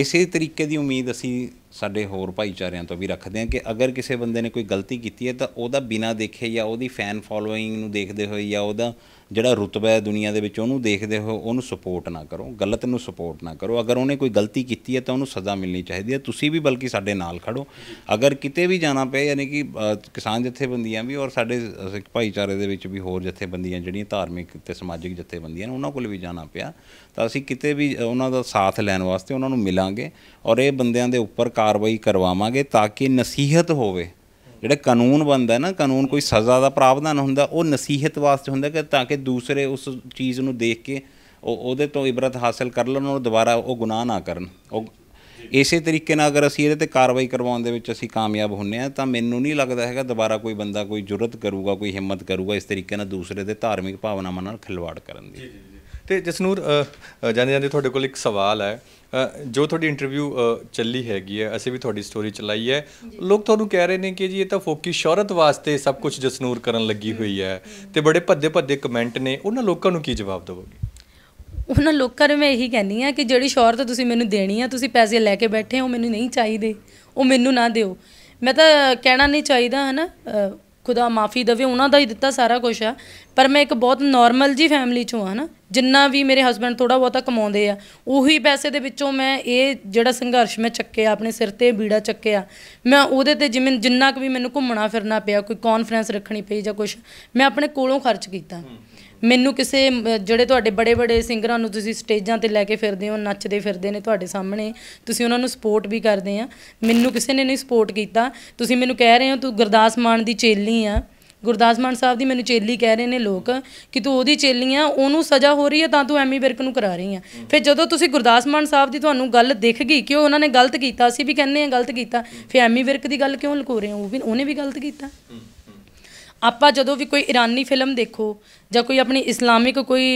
ਇਸੇ ਤਰੀਕੇ ਦੀ ਉਮੀਦ ਅਸੀਂ ਸਾਡੇ ਹੋਰ ਭਾਈਚਾਰਿਆਂ ਤੋਂ ਵੀ ਰੱਖਦੇ ਹਾਂ ਕਿ ਅਗਰ ਕਿਸੇ ਬੰਦੇ ਨੇ ਕੋਈ ਗਲਤੀ ਕੀਤੀ ਹੈ ਤਾਂ ਉਹਦਾ ਬਿਨਾ ਦੇਖੇ ਜਾਂ ਉਹਦੀ ਫੈਨ ਫਾਲੋਇੰਗ ਨੂੰ ਦੇਖਦੇ ਹੋਏ ਜਾਂ ਉਹਦਾ ਜਿਹੜਾ ਰੁਤਬਾ ਹੈ ਦੁਨੀਆ ਦੇ ਵਿੱਚ ਉਹਨੂੰ ਦੇਖਦੇ ਹੋਏ ਉਹਨੂੰ ਸਪੋਰਟ ਨਾ ਕਰੋ ਗਲਤ ਨੂੰ ਸਪੋਰਟ ਨਾ ਕਰੋ ਅਗਰ ਉਹਨੇ ਕੋਈ ਗਲਤੀ ਕੀਤੀ ਹੈ ਤਾਂ ਉਹਨੂੰ ਸਜ਼ਾ ਮਿਲਣੀ ਚਾਹੀਦੀ ਹੈ ਤੁਸੀਂ ਵੀ ਬਲਕਿ ਸਾਡੇ ਨਾਲ ਖੜੋ ਅਗਰ ਕਿਤੇ ਵੀ ਜਾਣਾ ਪਏ ਯਾਨੀ ਕਿ ਕਿਸਾਨ ਜਥੇਬੰਦੀਆਂ ਵੀ ਔਰ ਸਾਡੇ ਸਿੱਖ ਭਾਈਚਾਰੇ ਦੇ ਵਿੱਚ ਵੀ ਹੋਰ ਜਥੇਬੰਦੀਆਂ ਜਿਹੜੀਆਂ ਧਾਰਮਿਕ ਤੇ ਸਮਾਜਿਕ ਜਥੇਬੰਦੀਆਂ ਨੇ ਉਹਨਾਂ ਕੋਲ ਵੀ ਜਾਣਾ ਪਿਆ ਤਾਂ ਅਸੀਂ ਕਿਤੇ ਵੀ ਉਹਨਾਂ ਦਾ ਸਾਥ ਲੈਣ ਵਾਸਤੇ ਉਹਨਾਂ ਨੂੰ ਮਿਲਾਂਗੇ ਔਰ ਇਹ ਬੰਦਿਆਂ ਦੇ ਉੱਪਰ ਕਾਰਵਾਈ ਕਰਵਾਵਾਂਗੇ ਤਾਂ ਕਿ ਨਸੀਹਤ ਹੋਵੇ ਜਿਹੜਾ ਕਾਨੂੰਨ ਬੰਦਾ ਨਾ ਕਾਨੂੰਨ ਕੋਈ ਸਜ਼ਾ ਦਾ ਪ੍ਰਾਵਧਾਨ ਹੁੰਦਾ ਉਹ ਨਸੀਹਤ ਵਾਸਤੇ ਹੁੰਦਾ ਕਿ ਤਾਂ ਕਿ ਦੂਸਰੇ ਉਸ ਚੀਜ਼ ਨੂੰ ਦੇਖ ਕੇ ਉਹ ਉਹਦੇ ਤੋਂ ਇਬਰਤ ਹਾਸਲ ਕਰ ਲੈਣ ਔਰ ਦੁਬਾਰਾ ਉਹ ਗੁਨਾਹ ਨਾ ਕਰਨ ਉਹ ਇਸੇ ਤਰੀਕੇ ਨਾਲ ਅਗਰ ਅਸੀਂ ਇਹਦੇ ਤੇ ਕਾਰਵਾਈ ਕਰਵਾਉਣ ਦੇ ਵਿੱਚ ਅਸੀਂ ਕਾਮਯਾਬ ਹੁੰਨੇ ਆ ਤਾਂ ਮੈਨੂੰ ਨਹੀਂ ਲੱਗਦਾ ਹੈਗਾ ਦੁਬਾਰਾ ਕੋਈ ਬੰਦਾ ਕੋਈ ਜੁਰਤ ਕਰੂਗਾ ਕੋਈ ਹਿੰਮਤ ਕਰੂਗਾ ਇਸ ਤਰੀਕੇ ਨਾਲ ਦੂਸਰੇ ਦੇ ਧਾਰਮਿਕ ਭਾਵਨਾਵਾਂ ਨਾਲ ਖਿਲਵਾੜ ਕਰਨ ਦੀ ਤੇ ਜਸਨੂਰ ਜਾਣੇ ਜਾਂਦੇ ਤੁਹਾਡੇ ਕੋਲ ਇੱਕ ਸਵਾਲ ਹੈ ਜੋ ਤੁਹਾਡੀ ਇੰਟਰਵਿਊ ਚੱਲੀ ਹੈਗੀ ਹੈ ਅਸੀਂ ਵੀ ਤੁਹਾਡੀ ਸਟੋਰੀ ਚਲਾਈ ਹੈ ਲੋਕ ਤੁਹਾਨੂੰ ਕਹਿ ਰਹੇ ਨੇ ਕਿ ਜੀ ਇਹ ਤਾਂ ਫੋਕੀ ਸ਼ੌਹਰਤ ਵਾਸਤੇ ਸਭ ਕੁਝ ਜਸਨੂਰ ਕਰਨ ਲੱਗੀ ਹੋਈ ਹੈ ਤੇ ਬੜੇ ਭੱਦੇ ਭੱਦੇ ਕਮੈਂਟ ਨੇ ਉਹਨਾਂ ਲੋਕਾਂ ਨੂੰ ਕੀ ਜਵਾਬ ਦੇਵੋਗੇ ਉਹਨਾਂ ਲੋਕਾਂ ਨੂੰ ਮੈਂ ਇਹੀ ਕਹਿੰਨੀ ਆ ਕਿ ਜਿਹੜੀ ਸ਼ੌਹਰਤ ਤੁਸੀਂ ਮੈਨੂੰ ਦੇਣੀ ਆ ਤੁਸੀਂ ਪੈਸੇ ਲੈ ਕੇ ਬੈਠੇ ਹੋ ਮੈਨੂੰ ਨਹੀਂ ਚਾਹੀਦੇ ਉਹ ਮੈਨੂੰ ਨਾ ਦਿਓ ਮੈਂ ਤਾਂ ਕਹਿਣਾ ਨਹੀਂ ਚਾਹੀਦਾ ਹਨਾ ਖੁਦਾ ਮਾਫੀ ਦਵੇ ਉਹਨਾਂ ਦਾ ਹੀ ਦਿੱਤਾ ਸਾਰਾ ਕੁਝ ਆ ਪਰ ਮੈਂ ਇੱਕ ਬਹੁਤ ਨਾਰਮਲ ਜੀ ਫੈਮਿਲੀ ਚੋਂ ਆ ਨਾ ਜਿੰਨਾ ਵੀ ਮੇਰੇ ਹਸਬੰਡ ਥੋੜਾ ਬਹੁਤਾ ਕਮਾਉਂਦੇ ਆ ਉਹੀ ਪੈਸੇ ਦੇ ਵਿੱਚੋਂ ਮੈਂ ਇਹ ਜਿਹੜਾ ਸੰਘਰਸ਼ ਮੈਂ ਚੱਕਿਆ ਆਪਣੇ ਸਿਰ ਤੇ ਬੀੜਾ ਚੱਕਿਆ ਮੈਂ ਉਹਦੇ ਤੇ ਜਿਵੇਂ ਜਿੰਨਾ ਕੁ ਵੀ ਮੈਨੂੰ ਘੁੰਮਣਾ ਫਿਰਨਾ ਪਿਆ ਕੋਈ ਕਾਨਫਰੰਸ ਰੱਖਣੀ ਪਈ ਜਾਂ ਕੁਝ ਮੈਂ ਆਪਣੇ ਕੋਲੋਂ ਖਰਚ ਕੀਤਾ ਮੈਨੂੰ ਕਿਸੇ ਜਿਹੜੇ ਤੁਹਾਡੇ ਬੜੇ ਬੜੇ ਸਿੰਗਰਾਂ ਨੂੰ ਤੁਸੀਂ ਸਟੇਜਾਂ ਤੇ ਲੈ ਕੇ ਫਿਰਦੇ ਹੋ ਨੱਚਦੇ ਫਿਰਦੇ ਨੇ ਤੁਹਾਡੇ ਸਾਹਮਣੇ ਤੁਸੀਂ ਉਹਨਾਂ ਨੂੰ ਸਪੋਰਟ ਵੀ ਕਰਦੇ ਆ ਮੈਨੂੰ ਕਿਸੇ ਨੇ ਨਹੀਂ ਸਪੋਰਟ ਕੀਤਾ ਤੁਸੀਂ ਮੈਨੂੰ ਕਹਿ ਰਹੇ ਹੋ ਤੂੰ ਗੁਰਦਾਸ ਮਾਨ ਦੀ ਚੇਲੀ ਆ ਗੁਰਦਾਸ ਮਾਨ ਸਾਹਿਬ ਦੀ ਮੈਨੂੰ ਚੇਲੀ ਕਹਿ ਰਹੇ ਨੇ ਲੋਕ ਕਿ ਤੂੰ ਉਹਦੀ ਚੇਲੀ ਆ ਉਹਨੂੰ ਸਜ਼ਾ ਹੋ ਰਹੀ ਹੈ ਤਾਂ ਤੂੰ ਐਮੀ ਵਿਰਕ ਨੂੰ ਕਰਾ ਰਹੀ ਆ ਫਿਰ ਜਦੋਂ ਤੁਸੀਂ ਗੁਰਦਾਸ ਮਾਨ ਸਾਹਿਬ ਦੀ ਤੁਹਾਨੂੰ ਗੱਲ ਦਿਖ ਗਈ ਕਿ ਉਹਨਾਂ ਨੇ ਗਲਤ ਕੀਤਾ ਅਸੀਂ ਵੀ ਕਹਿੰਦੇ ਆ ਗਲਤ ਕੀਤਾ ਫਿਰ ਐਮੀ ਵਿਰਕ ਦੀ ਗੱਲ ਕਿਉਂ ਲਕੋ ਰਹੇ ਹੋ ਉਹ ਵੀ ਉਹਨੇ ਵੀ ਗਲਤ ਕੀਤਾ ਆਪਾਂ ਜਦੋਂ ਵੀ ਕੋਈ ਇਰਾਨੀ ਫਿਲਮ ਦੇਖੋ ਜਾਂ ਕੋਈ ਆਪਣੀ ਇਸਲਾਮਿਕ ਕੋਈ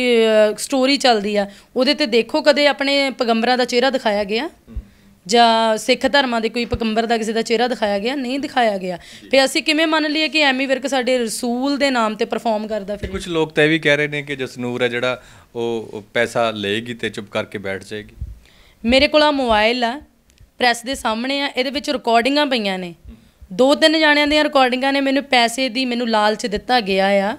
ਸਟੋਰੀ ਚੱਲਦੀ ਆ ਉਹਦੇ ਤੇ ਦੇਖੋ ਕਦੇ ਆਪਣੇ ਪੈਗੰਬਰਾਂ ਦਾ ਚਿਹਰਾ ਦਿਖਾਇਆ ਗਿਆ ਜਾਂ ਸਿੱਖ ਧਰਮਾਂ ਦੇ ਕੋਈ ਪੈਗੰਬਰ ਦਾ ਕਿਸੇ ਦਾ ਚਿਹਰਾ ਦਿਖਾਇਆ ਗਿਆ ਨਹੀਂ ਦਿਖਾਇਆ ਗਿਆ ਫਿਰ ਅਸੀਂ ਕਿਵੇਂ ਮੰਨ ਲਈਏ ਕਿ ਐਮੀ ਵਿਰਕ ਸਾਡੇ ਰਸੂਲ ਦੇ ਨਾਮ ਤੇ ਪਰਫਾਰਮ ਕਰਦਾ ਫਿਰ ਕੁਝ ਲੋਕ ਤਾਂ ਇਹ ਵੀ ਕਹਿ ਰਹੇ ਨੇ ਕਿ ਜਸਨੂਰ ਹੈ ਜਿਹੜਾ ਉਹ ਪੈਸਾ ਲਏਗੀ ਤੇ ਚੁੱਪ ਕਰਕੇ ਬੈਠ ਜਾਏਗੀ ਮੇਰੇ ਕੋਲ ਆ ਮੋਬਾਈਲ ਆ ਪ੍ਰੈਸ ਦੇ ਸਾਹਮਣੇ ਆ ਇਹਦੇ ਵਿੱਚ ਰਿਕਾਰਡਿੰਗਾਂ ਪਈਆਂ ਨੇ ਦੋ ਤਿੰਨ ਜਾਣਿਆਂ ਦੀਆਂ ਰਿਕਾਰਡਿੰਗਾਂ ਨੇ ਮੈਨੂੰ ਪੈਸੇ ਦੀ ਮੈਨੂੰ ਲਾਲਚ ਦਿੱਤਾ ਗਿਆ ਆ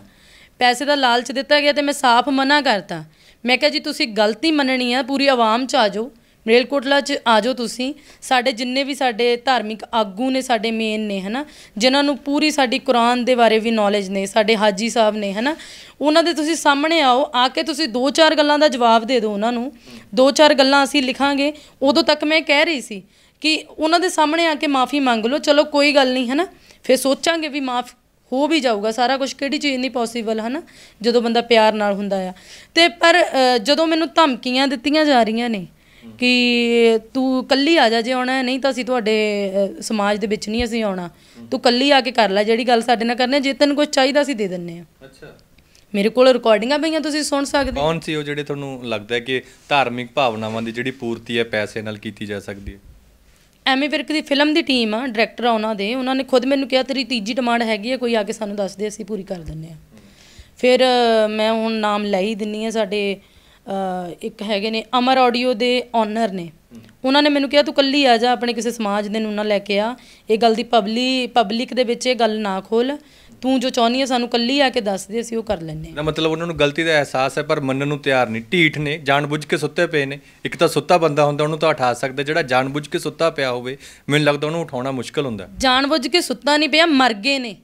ਪੈਸੇ ਦਾ ਲਾਲਚ ਦਿੱਤਾ ਗਿਆ ਤੇ ਮੈਂ ਸਾਫ਼ ਮਨਾ ਕਰਤਾ ਮੈਂ ਕਿਹਾ ਜੀ ਤੁਸੀਂ ਗਲਤੀ ਮੰਨਣੀ ਆ ਪੂਰੀ ਆਵਾਮ ਚ ਆ ਜਾਓ ਮਰੇਲਕੋਟਲਾ ਚ ਆ ਜਾਓ ਤੁਸੀਂ ਸਾਡੇ ਜਿੰਨੇ ਵੀ ਸਾਡੇ ਧਾਰਮਿਕ ਆਗੂ ਨੇ ਸਾਡੇ ਮੇਨ ਨੇ ਹਨਾ ਜਿਨ੍ਹਾਂ ਨੂੰ ਪੂਰੀ ਸਾਡੀ ਕੁਰਾਨ ਦੇ ਬਾਰੇ ਵੀ ਨੌਲੇਜ ਨੇ ਸਾਡੇ ਹਾਜੀ ਸਾਹਿਬ ਨੇ ਹਨਾ ਉਹਨਾਂ ਦੇ ਤੁਸੀਂ ਸਾਹਮਣੇ ਆਓ ਆ ਕੇ ਤੁਸੀਂ ਦੋ ਚਾਰ ਗੱਲਾਂ ਦਾ ਜਵਾਬ ਦੇ ਦਿਓ ਉਹਨਾਂ ਨੂੰ ਦੋ ਚਾਰ ਗੱਲਾਂ ਅਸੀਂ ਲਿਖਾਂਗੇ ਉਦੋਂ ਤੱਕ ਮੈਂ ਕਹਿ ਰਹੀ ਸੀ ਕਿ ਉਹਨਾਂ ਦੇ ਸਾਹਮਣੇ ਆ ਕੇ ਮਾਫੀ ਮੰਗ ਲਓ ਚਲੋ ਕੋਈ ਗੱਲ ਨਹੀਂ ਹਨਾ ਫਿਰ ਸੋਚਾਂਗੇ ਵੀ ਮਾਫ ਹੋ ਵੀ ਜਾਊਗਾ ਸਾਰਾ ਕੁਝ ਕਿਹੜੀ ਚੀਜ਼ ਨਹੀਂ ਪੋਸੀਬਲ ਹਨਾ ਜਦੋਂ ਬੰਦਾ ਪਿਆਰ ਨਾਲ ਹੁੰਦਾ ਆ ਤੇ ਪਰ ਜਦੋਂ ਮੈਨੂੰ ਧਮਕੀਆਂ ਦਿੱਤੀਆਂ ਜਾ ਰਹੀਆਂ ਨੇ ਕਿ ਤੂੰ ਕੱਲੀ ਆ ਜਾ ਜੇ ਆਉਣਾ ਨਹੀਂ ਤਾਂ ਅਸੀਂ ਤੁਹਾਡੇ ਸਮਾਜ ਦੇ ਵਿੱਚ ਨਹੀਂ ਅਸੀਂ ਆਉਣਾ ਤੂੰ ਕੱਲੀ ਆ ਕੇ ਕਰ ਲੈ ਜਿਹੜੀ ਗੱਲ ਸਾਡੇ ਨਾਲ ਕਰਨੀ ਜੇ ਤੈਨੂੰ ਕੁਝ ਚਾਹੀਦਾ ਅਸੀਂ ਦੇ ਦਿੰਨੇ ਆ ਅੱਛਾ ਮੇਰੇ ਕੋਲ ਰਿਕਾਰਡਿੰਗਾਂ ਪਈਆਂ ਤੁਸੀਂ ਸੁਣ ਸਕਦੇ ਹੋ ਕੌਣ ਸੀ ਉਹ ਜਿਹੜੇ ਤੁਹਾਨੂੰ ਲੱਗਦਾ ਕਿ ਧਾਰਮਿਕ ਭਾਵਨਾਵਾਂ ਦੀ ਜਿਹੜੀ ਪੂਰਤੀ ਹੈ ਪੈਸੇ ਨਾਲ ਕੀਤੀ ਜਾ ਸਕਦੀ ਹੈ ਐਵੇਂ ਵਰਕ ਦੀ ਫਿਲਮ ਦੀ ਟੀਮ ਆ ਡਾਇਰੈਕਟਰ ਆ ਉਹਨਾਂ ਦੇ ਉਹਨਾਂ ਨੇ ਖੁਦ ਮੈਨੂੰ ਕਿਹਾ ਤੇਰੀ ਤੀਜੀ ਡਿਮਾਂਡ ਹੈਗੀ ਆ ਕੋਈ ਆ ਕੇ ਸਾਨੂੰ ਦੱਸ ਦੇ ਅਸੀਂ ਪੂਰੀ ਕਰ ਦਿੰਨੇ ਆ ਫਿਰ ਮੈਂ ਹੁਣ ਨਾਮ ਲੈ ਹੀ ਦਿੰਨੀ ਆ ਸਾਡੇ ਇੱਕ ਹੈਗੇ ਨੇ ਅਮਰ ਆਡੀਓ ਦੇ ਓਨਰ ਨੇ ਉਹਨਾਂ ਨੇ ਮੈਨੂੰ ਕਿਹਾ ਤੂੰ ਕੱਲੀ ਆ ਜਾ ਆਪਣੇ ਕਿਸੇ ਸਮਾਜ ਦੇ ਨੂੰ ਨਾ ਲੈ ਕੇ ਆ ਇਹ ਗੱਲ ਦੀ ਪਬਲਿਕ ਪਬਲਿਕ ਦੇ ਵਿੱਚ ਇਹ ਗੱਲ ਨਾ ਖੋਲ ਤੂੰ ਜੋ ਚਾਹਨੀ ਹੈ ਸਾਨੂੰ ਕੱਲੀ ਆ ਕੇ ਦੱਸ ਦੇ ਅਸੀਂ ਉਹ ਕਰ ਲੈਨੇ ਆ ਮਤਲਬ ਉਹਨਾਂ ਨੂੰ ਗਲਤੀ ਦਾ ਅਹਿਸਾਸ ਹੈ ਪਰ ਮੰਨਣ ਨੂੰ ਤਿਆਰ ਨਹੀਂ ਢੀਠ ਨੇ ਜਾਣਬੁੱਝ ਕੇ ਸੁੱਤੇ ਪਏ ਨੇ ਇੱਕ ਤਾਂ ਸੁੱਤਾ ਬੰਦਾ ਹੁੰਦਾ ਉਹਨੂੰ ਤਾਂ ਉਠਾ ਸਕਦਾ ਜਿਹੜਾ ਜਾਣਬੁੱਝ ਕੇ ਸੁੱਤਾ ਪਿਆ ਹੋਵੇ ਮੈਨੂੰ ਲੱਗਦਾ ਉਹਨੂੰ ਉਠਾਉਣਾ ਮੁਸ਼ਕਲ ਹੁੰਦਾ ਜਾਣਬੁੱਝ ਕੇ ਸੁੱਤਾ ਨਹੀਂ ਪਿਆ ਮਰ ਗਏ ਨੇ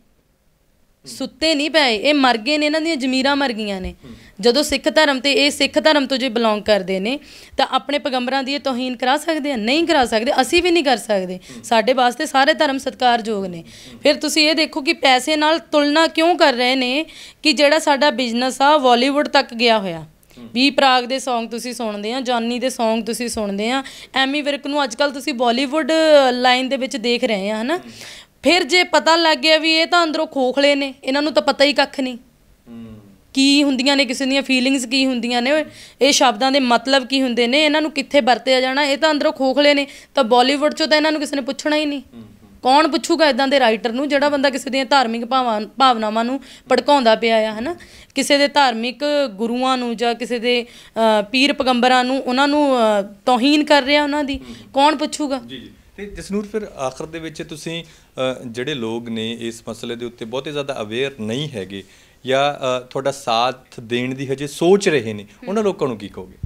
ਸੁੱਤੇ ਨਹੀਂ ਪਏ ਇਹ ਮਰ ਗਏ ਨੇ ਇਹਨਾਂ ਦੀਆਂ ਜ਼ਮੀਰਾਂ ਮਰ ਗਈਆਂ ਨੇ ਜਦੋਂ ਸਿੱਖ ਧਰਮ ਤੇ ਇਹ ਸਿੱਖ ਧਰਮ ਤੋਂ ਜੇ ਬਿਲੋਂਗ ਕਰਦੇ ਨੇ ਤਾਂ ਆਪਣੇ ਪੈਗੰਬਰਾਂ ਦੀ ਇਹ ਤੋਹੀਨ ਕਰਾ ਸਕਦੇ ਆ ਨਹੀਂ ਕਰਾ ਸਕਦੇ ਅਸੀਂ ਵੀ ਨਹੀਂ ਕਰ ਸਕਦੇ ਸਾਡੇ ਵਾਸਤੇ ਸਾਰੇ ਧਰਮ ਸਤਕਾਰਯੋਗ ਨੇ ਫਿਰ ਤੁਸੀਂ ਇਹ ਦੇਖੋ ਕਿ ਪੈਸੇ ਨਾਲ ਤੁਲਨਾ ਕਿਉਂ ਕਰ ਰਹੇ ਨੇ ਕਿ ਜਿਹੜਾ ਸਾਡਾ ਬਿਜ਼ਨਸ ਆ ਬਾਲੀਵੁੱਡ ਤੱਕ ਗਿਆ ਹੋਇਆ ਵੀ ਪ੍ਰਾਗ ਦੇ Song ਤੁਸੀਂ ਸੁਣਦੇ ਆ ਜਾਨੀ ਦੇ Song ਤੁਸੀਂ ਸੁਣਦੇ ਆ ਐਮੀ ਵਿਰਕ ਨੂੰ ਅੱਜਕੱਲ ਤੁਸੀਂ ਬਾਲੀਵੁੱਡ ਲਾਈਨ ਦੇ ਵਿੱਚ ਦੇਖ ਰਹੇ ਆ ਹਨਾ ਫਿਰ ਜੇ ਪਤਾ ਲੱਗ ਗਿਆ ਵੀ ਇਹ ਤਾਂ ਅੰਦਰੋਂ ਖੋਖਲੇ ਨੇ ਇਹਨਾਂ ਨੂੰ ਤਾਂ ਪਤਾ ਹੀ ਕੱਖ ਨਹੀਂ ਕੀ ਹੁੰਦੀਆਂ ਨੇ ਕਿਸੇ ਦੀਆਂ ਫੀਲਿੰਗਸ ਕੀ ਹੁੰਦੀਆਂ ਨੇ ਇਹ ਸ਼ਬਦਾਂ ਦੇ ਮਤਲਬ ਕੀ ਹੁੰਦੇ ਨੇ ਇਹਨਾਂ ਨੂੰ ਕਿੱਥੇ ਵਰਤਿਆ ਜਾਣਾ ਇਹ ਤਾਂ ਅੰਦਰੋਂ ਖੋਖਲੇ ਨੇ ਤਾਂ ਬਾਲੀਵੁੱਡ 'ਚੋਂ ਤਾਂ ਇਹਨਾਂ ਨੂੰ ਕਿਸੇ ਨੇ ਪੁੱਛਣਾ ਹੀ ਨਹੀਂ ਕੌਣ ਪੁੱਛੂਗਾ ਇਦਾਂ ਦੇ ਰਾਈਟਰ ਨੂੰ ਜਿਹੜਾ ਬੰਦਾ ਕਿਸੇ ਦੀਆਂ ਧਾਰਮਿਕ ਭਾਵਨਾਵਾਂ ਨੂੰ ਭੜਕਾਉਂਦਾ ਪਿਆ ਆ ਹਨਾ ਕਿਸੇ ਦੇ ਧਾਰਮਿਕ ਗੁਰੂਆਂ ਨੂੰ ਜਾਂ ਕਿਸੇ ਦੇ ਪੀਰ ਪਗੰਬਰਾਂ ਨੂੰ ਉਹਨਾਂ ਨੂੰ ਤੋਹੀਨ ਕਰ ਰਿਹਾ ਉਹਨਾਂ ਦੀ ਕੌਣ ਪੁੱਛੂਗਾ ਜੀ ਜੀ ਤੇ ਜਸਨੂਰ ਫਿਰ ਆਖਰ ਦੇ ਵਿੱਚ ਤੁਸੀਂ ਜਿਹੜੇ ਲੋਕ ਨੇ ਇਸ ਮਸਲੇ ਦੇ ਉੱਤੇ ਬਹੁਤੇ ਜ਼ਿਆਦਾ ਅਵੇਅਰ ਨਹੀਂ ਹੈਗੇ ਜਾਂ ਤੁਹਾਡਾ ਸਾਥ ਦੇਣ ਦੀ ਹਜੇ ਸੋਚ ਰਹੇ ਨੇ ਉਹਨਾਂ ਲੋਕਾਂ ਨੂੰ ਕੀ ਕਹੋਗੇ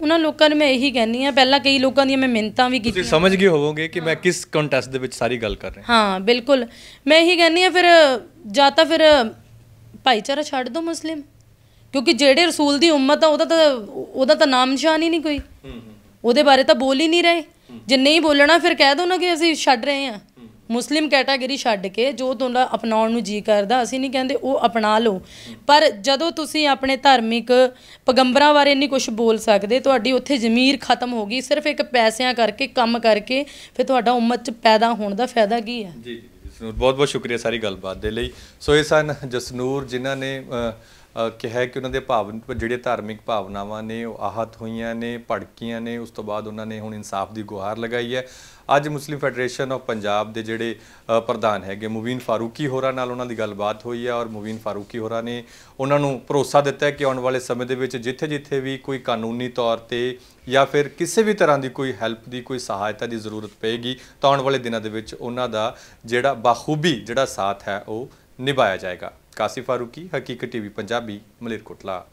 ਉਹਨਾਂ ਲੋਕਾਂ ਨੂੰ ਮੈਂ ਇਹੀ ਕਹਿੰਨੀ ਆ ਪਹਿਲਾਂ ਕਈ ਲੋਕਾਂ ਦੀਆਂ ਮੈਂ ਮਿੰਤਾਂ ਵੀ ਕੀਤੀਆਂ ਤੁਸੀਂ ਸਮਝ ਗਏ ਹੋਵੋਗੇ ਕਿ ਮੈਂ ਕਿਸ ਕੰਟੈਸਟ ਦੇ ਵਿੱਚ ਸਾਰੀ ਗੱਲ ਕਰ ਰਿਹਾ ਹਾਂ ਬਿਲਕੁਲ ਮੈਂ ਇਹੀ ਕਹਿੰਨੀ ਆ ਫਿਰ ਜਾਂ ਤਾਂ ਫਿਰ ਭਾਈਚਾਰਾ ਛੱਡ ਦਿਓ ਮੁਸਲਿਮ ਕਿਉਂਕਿ ਜਿਹੜੇ ਰਸੂਲ ਦੀ ਉਮਤ ਆ ਉਹਦਾ ਤਾਂ ਉਹਦਾ ਤਾਂ ਨਾਮ ਨਿਸ਼ਾਨ ਹੀ ਨਹੀਂ ਕੋਈ ਹੂੰ ਹੂੰ ਉਹਦੇ ਬਾਰੇ ਤਾਂ ਬੋਲ ਹੀ ਨਹੀਂ ਰਹੇ ਜੇ ਨਹੀਂ ਬੋਲਣਾ ਫਿਰ ਕਹਿ ਦੋ ਨਾ ਕਿ ਅਸੀਂ ਛੱਡ ਰਹੇ ਹਾਂ ਮੁਸਲਿਮ ਕੈਟਾਗਰੀ ਛੱਡ ਕੇ ਜੋ ਤੁਹਾਡਾ ਅਪਣਾਉਣ ਨੂੰ ਜੀ ਕਰਦਾ ਅਸੀਂ ਨਹੀਂ ਕਹਿੰਦੇ ਉਹ ਅਪਣਾ ਲਓ ਪਰ ਜਦੋਂ ਤੁਸੀਂ ਆਪਣੇ ਧਾਰਮਿਕ ਪਗੰਬਰਾਂ ਬਾਰੇ ਨਹੀਂ ਕੁਝ ਬੋਲ ਸਕਦੇ ਤੁਹਾਡੀ ਉੱਥੇ ਜ਼ਮੀਰ ਖਤਮ ਹੋ ਗਈ ਸਿਰਫ ਇੱਕ ਪੈਸਿਆਂ ਕਰਕੇ ਕੰਮ ਕਰਕੇ ਫਿਰ ਤੁਹਾਡਾ ਉਮਤ 'ਚ ਪੈਦਾ ਹੋਣ ਦਾ ਫਾਇਦਾ ਕੀ ਹੈ ਜੀ ਜਸਨੂਰ ਬਹੁਤ ਬਹੁਤ ਸ਼ੁਕਰੀਆ ਸਾਰੀ ਗੱਲਬਾਤ ਦੇ ਲਈ ਸੋ ਇਹ ਸਨ ਜਸਨੂਰ ਜਿਨ੍ਹਾਂ ਨੇ ਕਿਹਾ ਕਿ ਉਹਨਾਂ ਦੇ ਭਾਵ ਜਿਹੜੇ ਧਾਰਮਿਕ ਭਾਵਨਾਵਾਂ ਨੇ ਉਹ ਆਹਤ ਹੋਈਆਂ ਨੇ ਭੜਕੀਆਂ ਨੇ ਉਸ ਤੋਂ ਬਾਅਦ ਉਹਨਾਂ ਨੇ ਹੁਣ ਇਨਸਾਫ ਦੀ ਗੁਹਾਰ ਲਗਾਈ ਹੈ ਅੱਜ ਮੁਸਲਿਮ ਫੈਡਰੇਸ਼ਨ ਆਫ ਪੰਜਾਬ ਦੇ ਜਿਹੜੇ ਪ੍ਰਧਾਨ ਹੈਗੇ ਮੁਬੀਨ ਫਾਰੂਕੀ ਹੋਰਾਂ ਨਾਲ ਉਹਨਾਂ ਦੀ ਗੱਲਬਾਤ ਹੋਈ ਹੈ ਔਰ ਮੁਬੀਨ ਫਾਰੂਕੀ ਹੋਰਾਂ ਨੇ ਉਹਨਾਂ ਨੂੰ ਭਰੋਸਾ ਦਿੱਤਾ ਕਿ ਆਉਣ ਵਾਲੇ ਸਮੇਂ ਦੇ ਵਿੱਚ ਜਿੱਥੇ-ਜਿੱਥੇ ਵੀ ਕੋਈ ਕਾਨੂੰਨੀ ਤੌਰ ਤੇ ਜਾਂ ਫਿਰ ਕਿਸੇ ਵੀ ਤਰ੍ਹਾਂ ਦੀ ਕੋਈ ਹੈਲਪ ਦੀ ਕੋਈ ਸਹਾਇਤਾ ਦੀ ਜ਼ਰੂਰਤ ਪਏਗੀ ਤਾਂ ਆਉਣ ਵਾਲੇ ਦਿਨਾਂ ਦੇ ਵਿੱਚ ਉਹਨਾਂ ਦਾ ਜਿਹੜਾ ਬਾਖੂਬੀ ਜਿਹੜਾ ਸਾਥ ਹੈ ਉਹ ਨਿਭਾਇਆ ਜਾਏਗਾ ਕਾਸੀ ਫਾਰੂਕੀ ਹਕੀਕਤ ਟੀਵੀ ਪੰਜਾਬੀ ਮਲੇਰਕੋਟਲਾ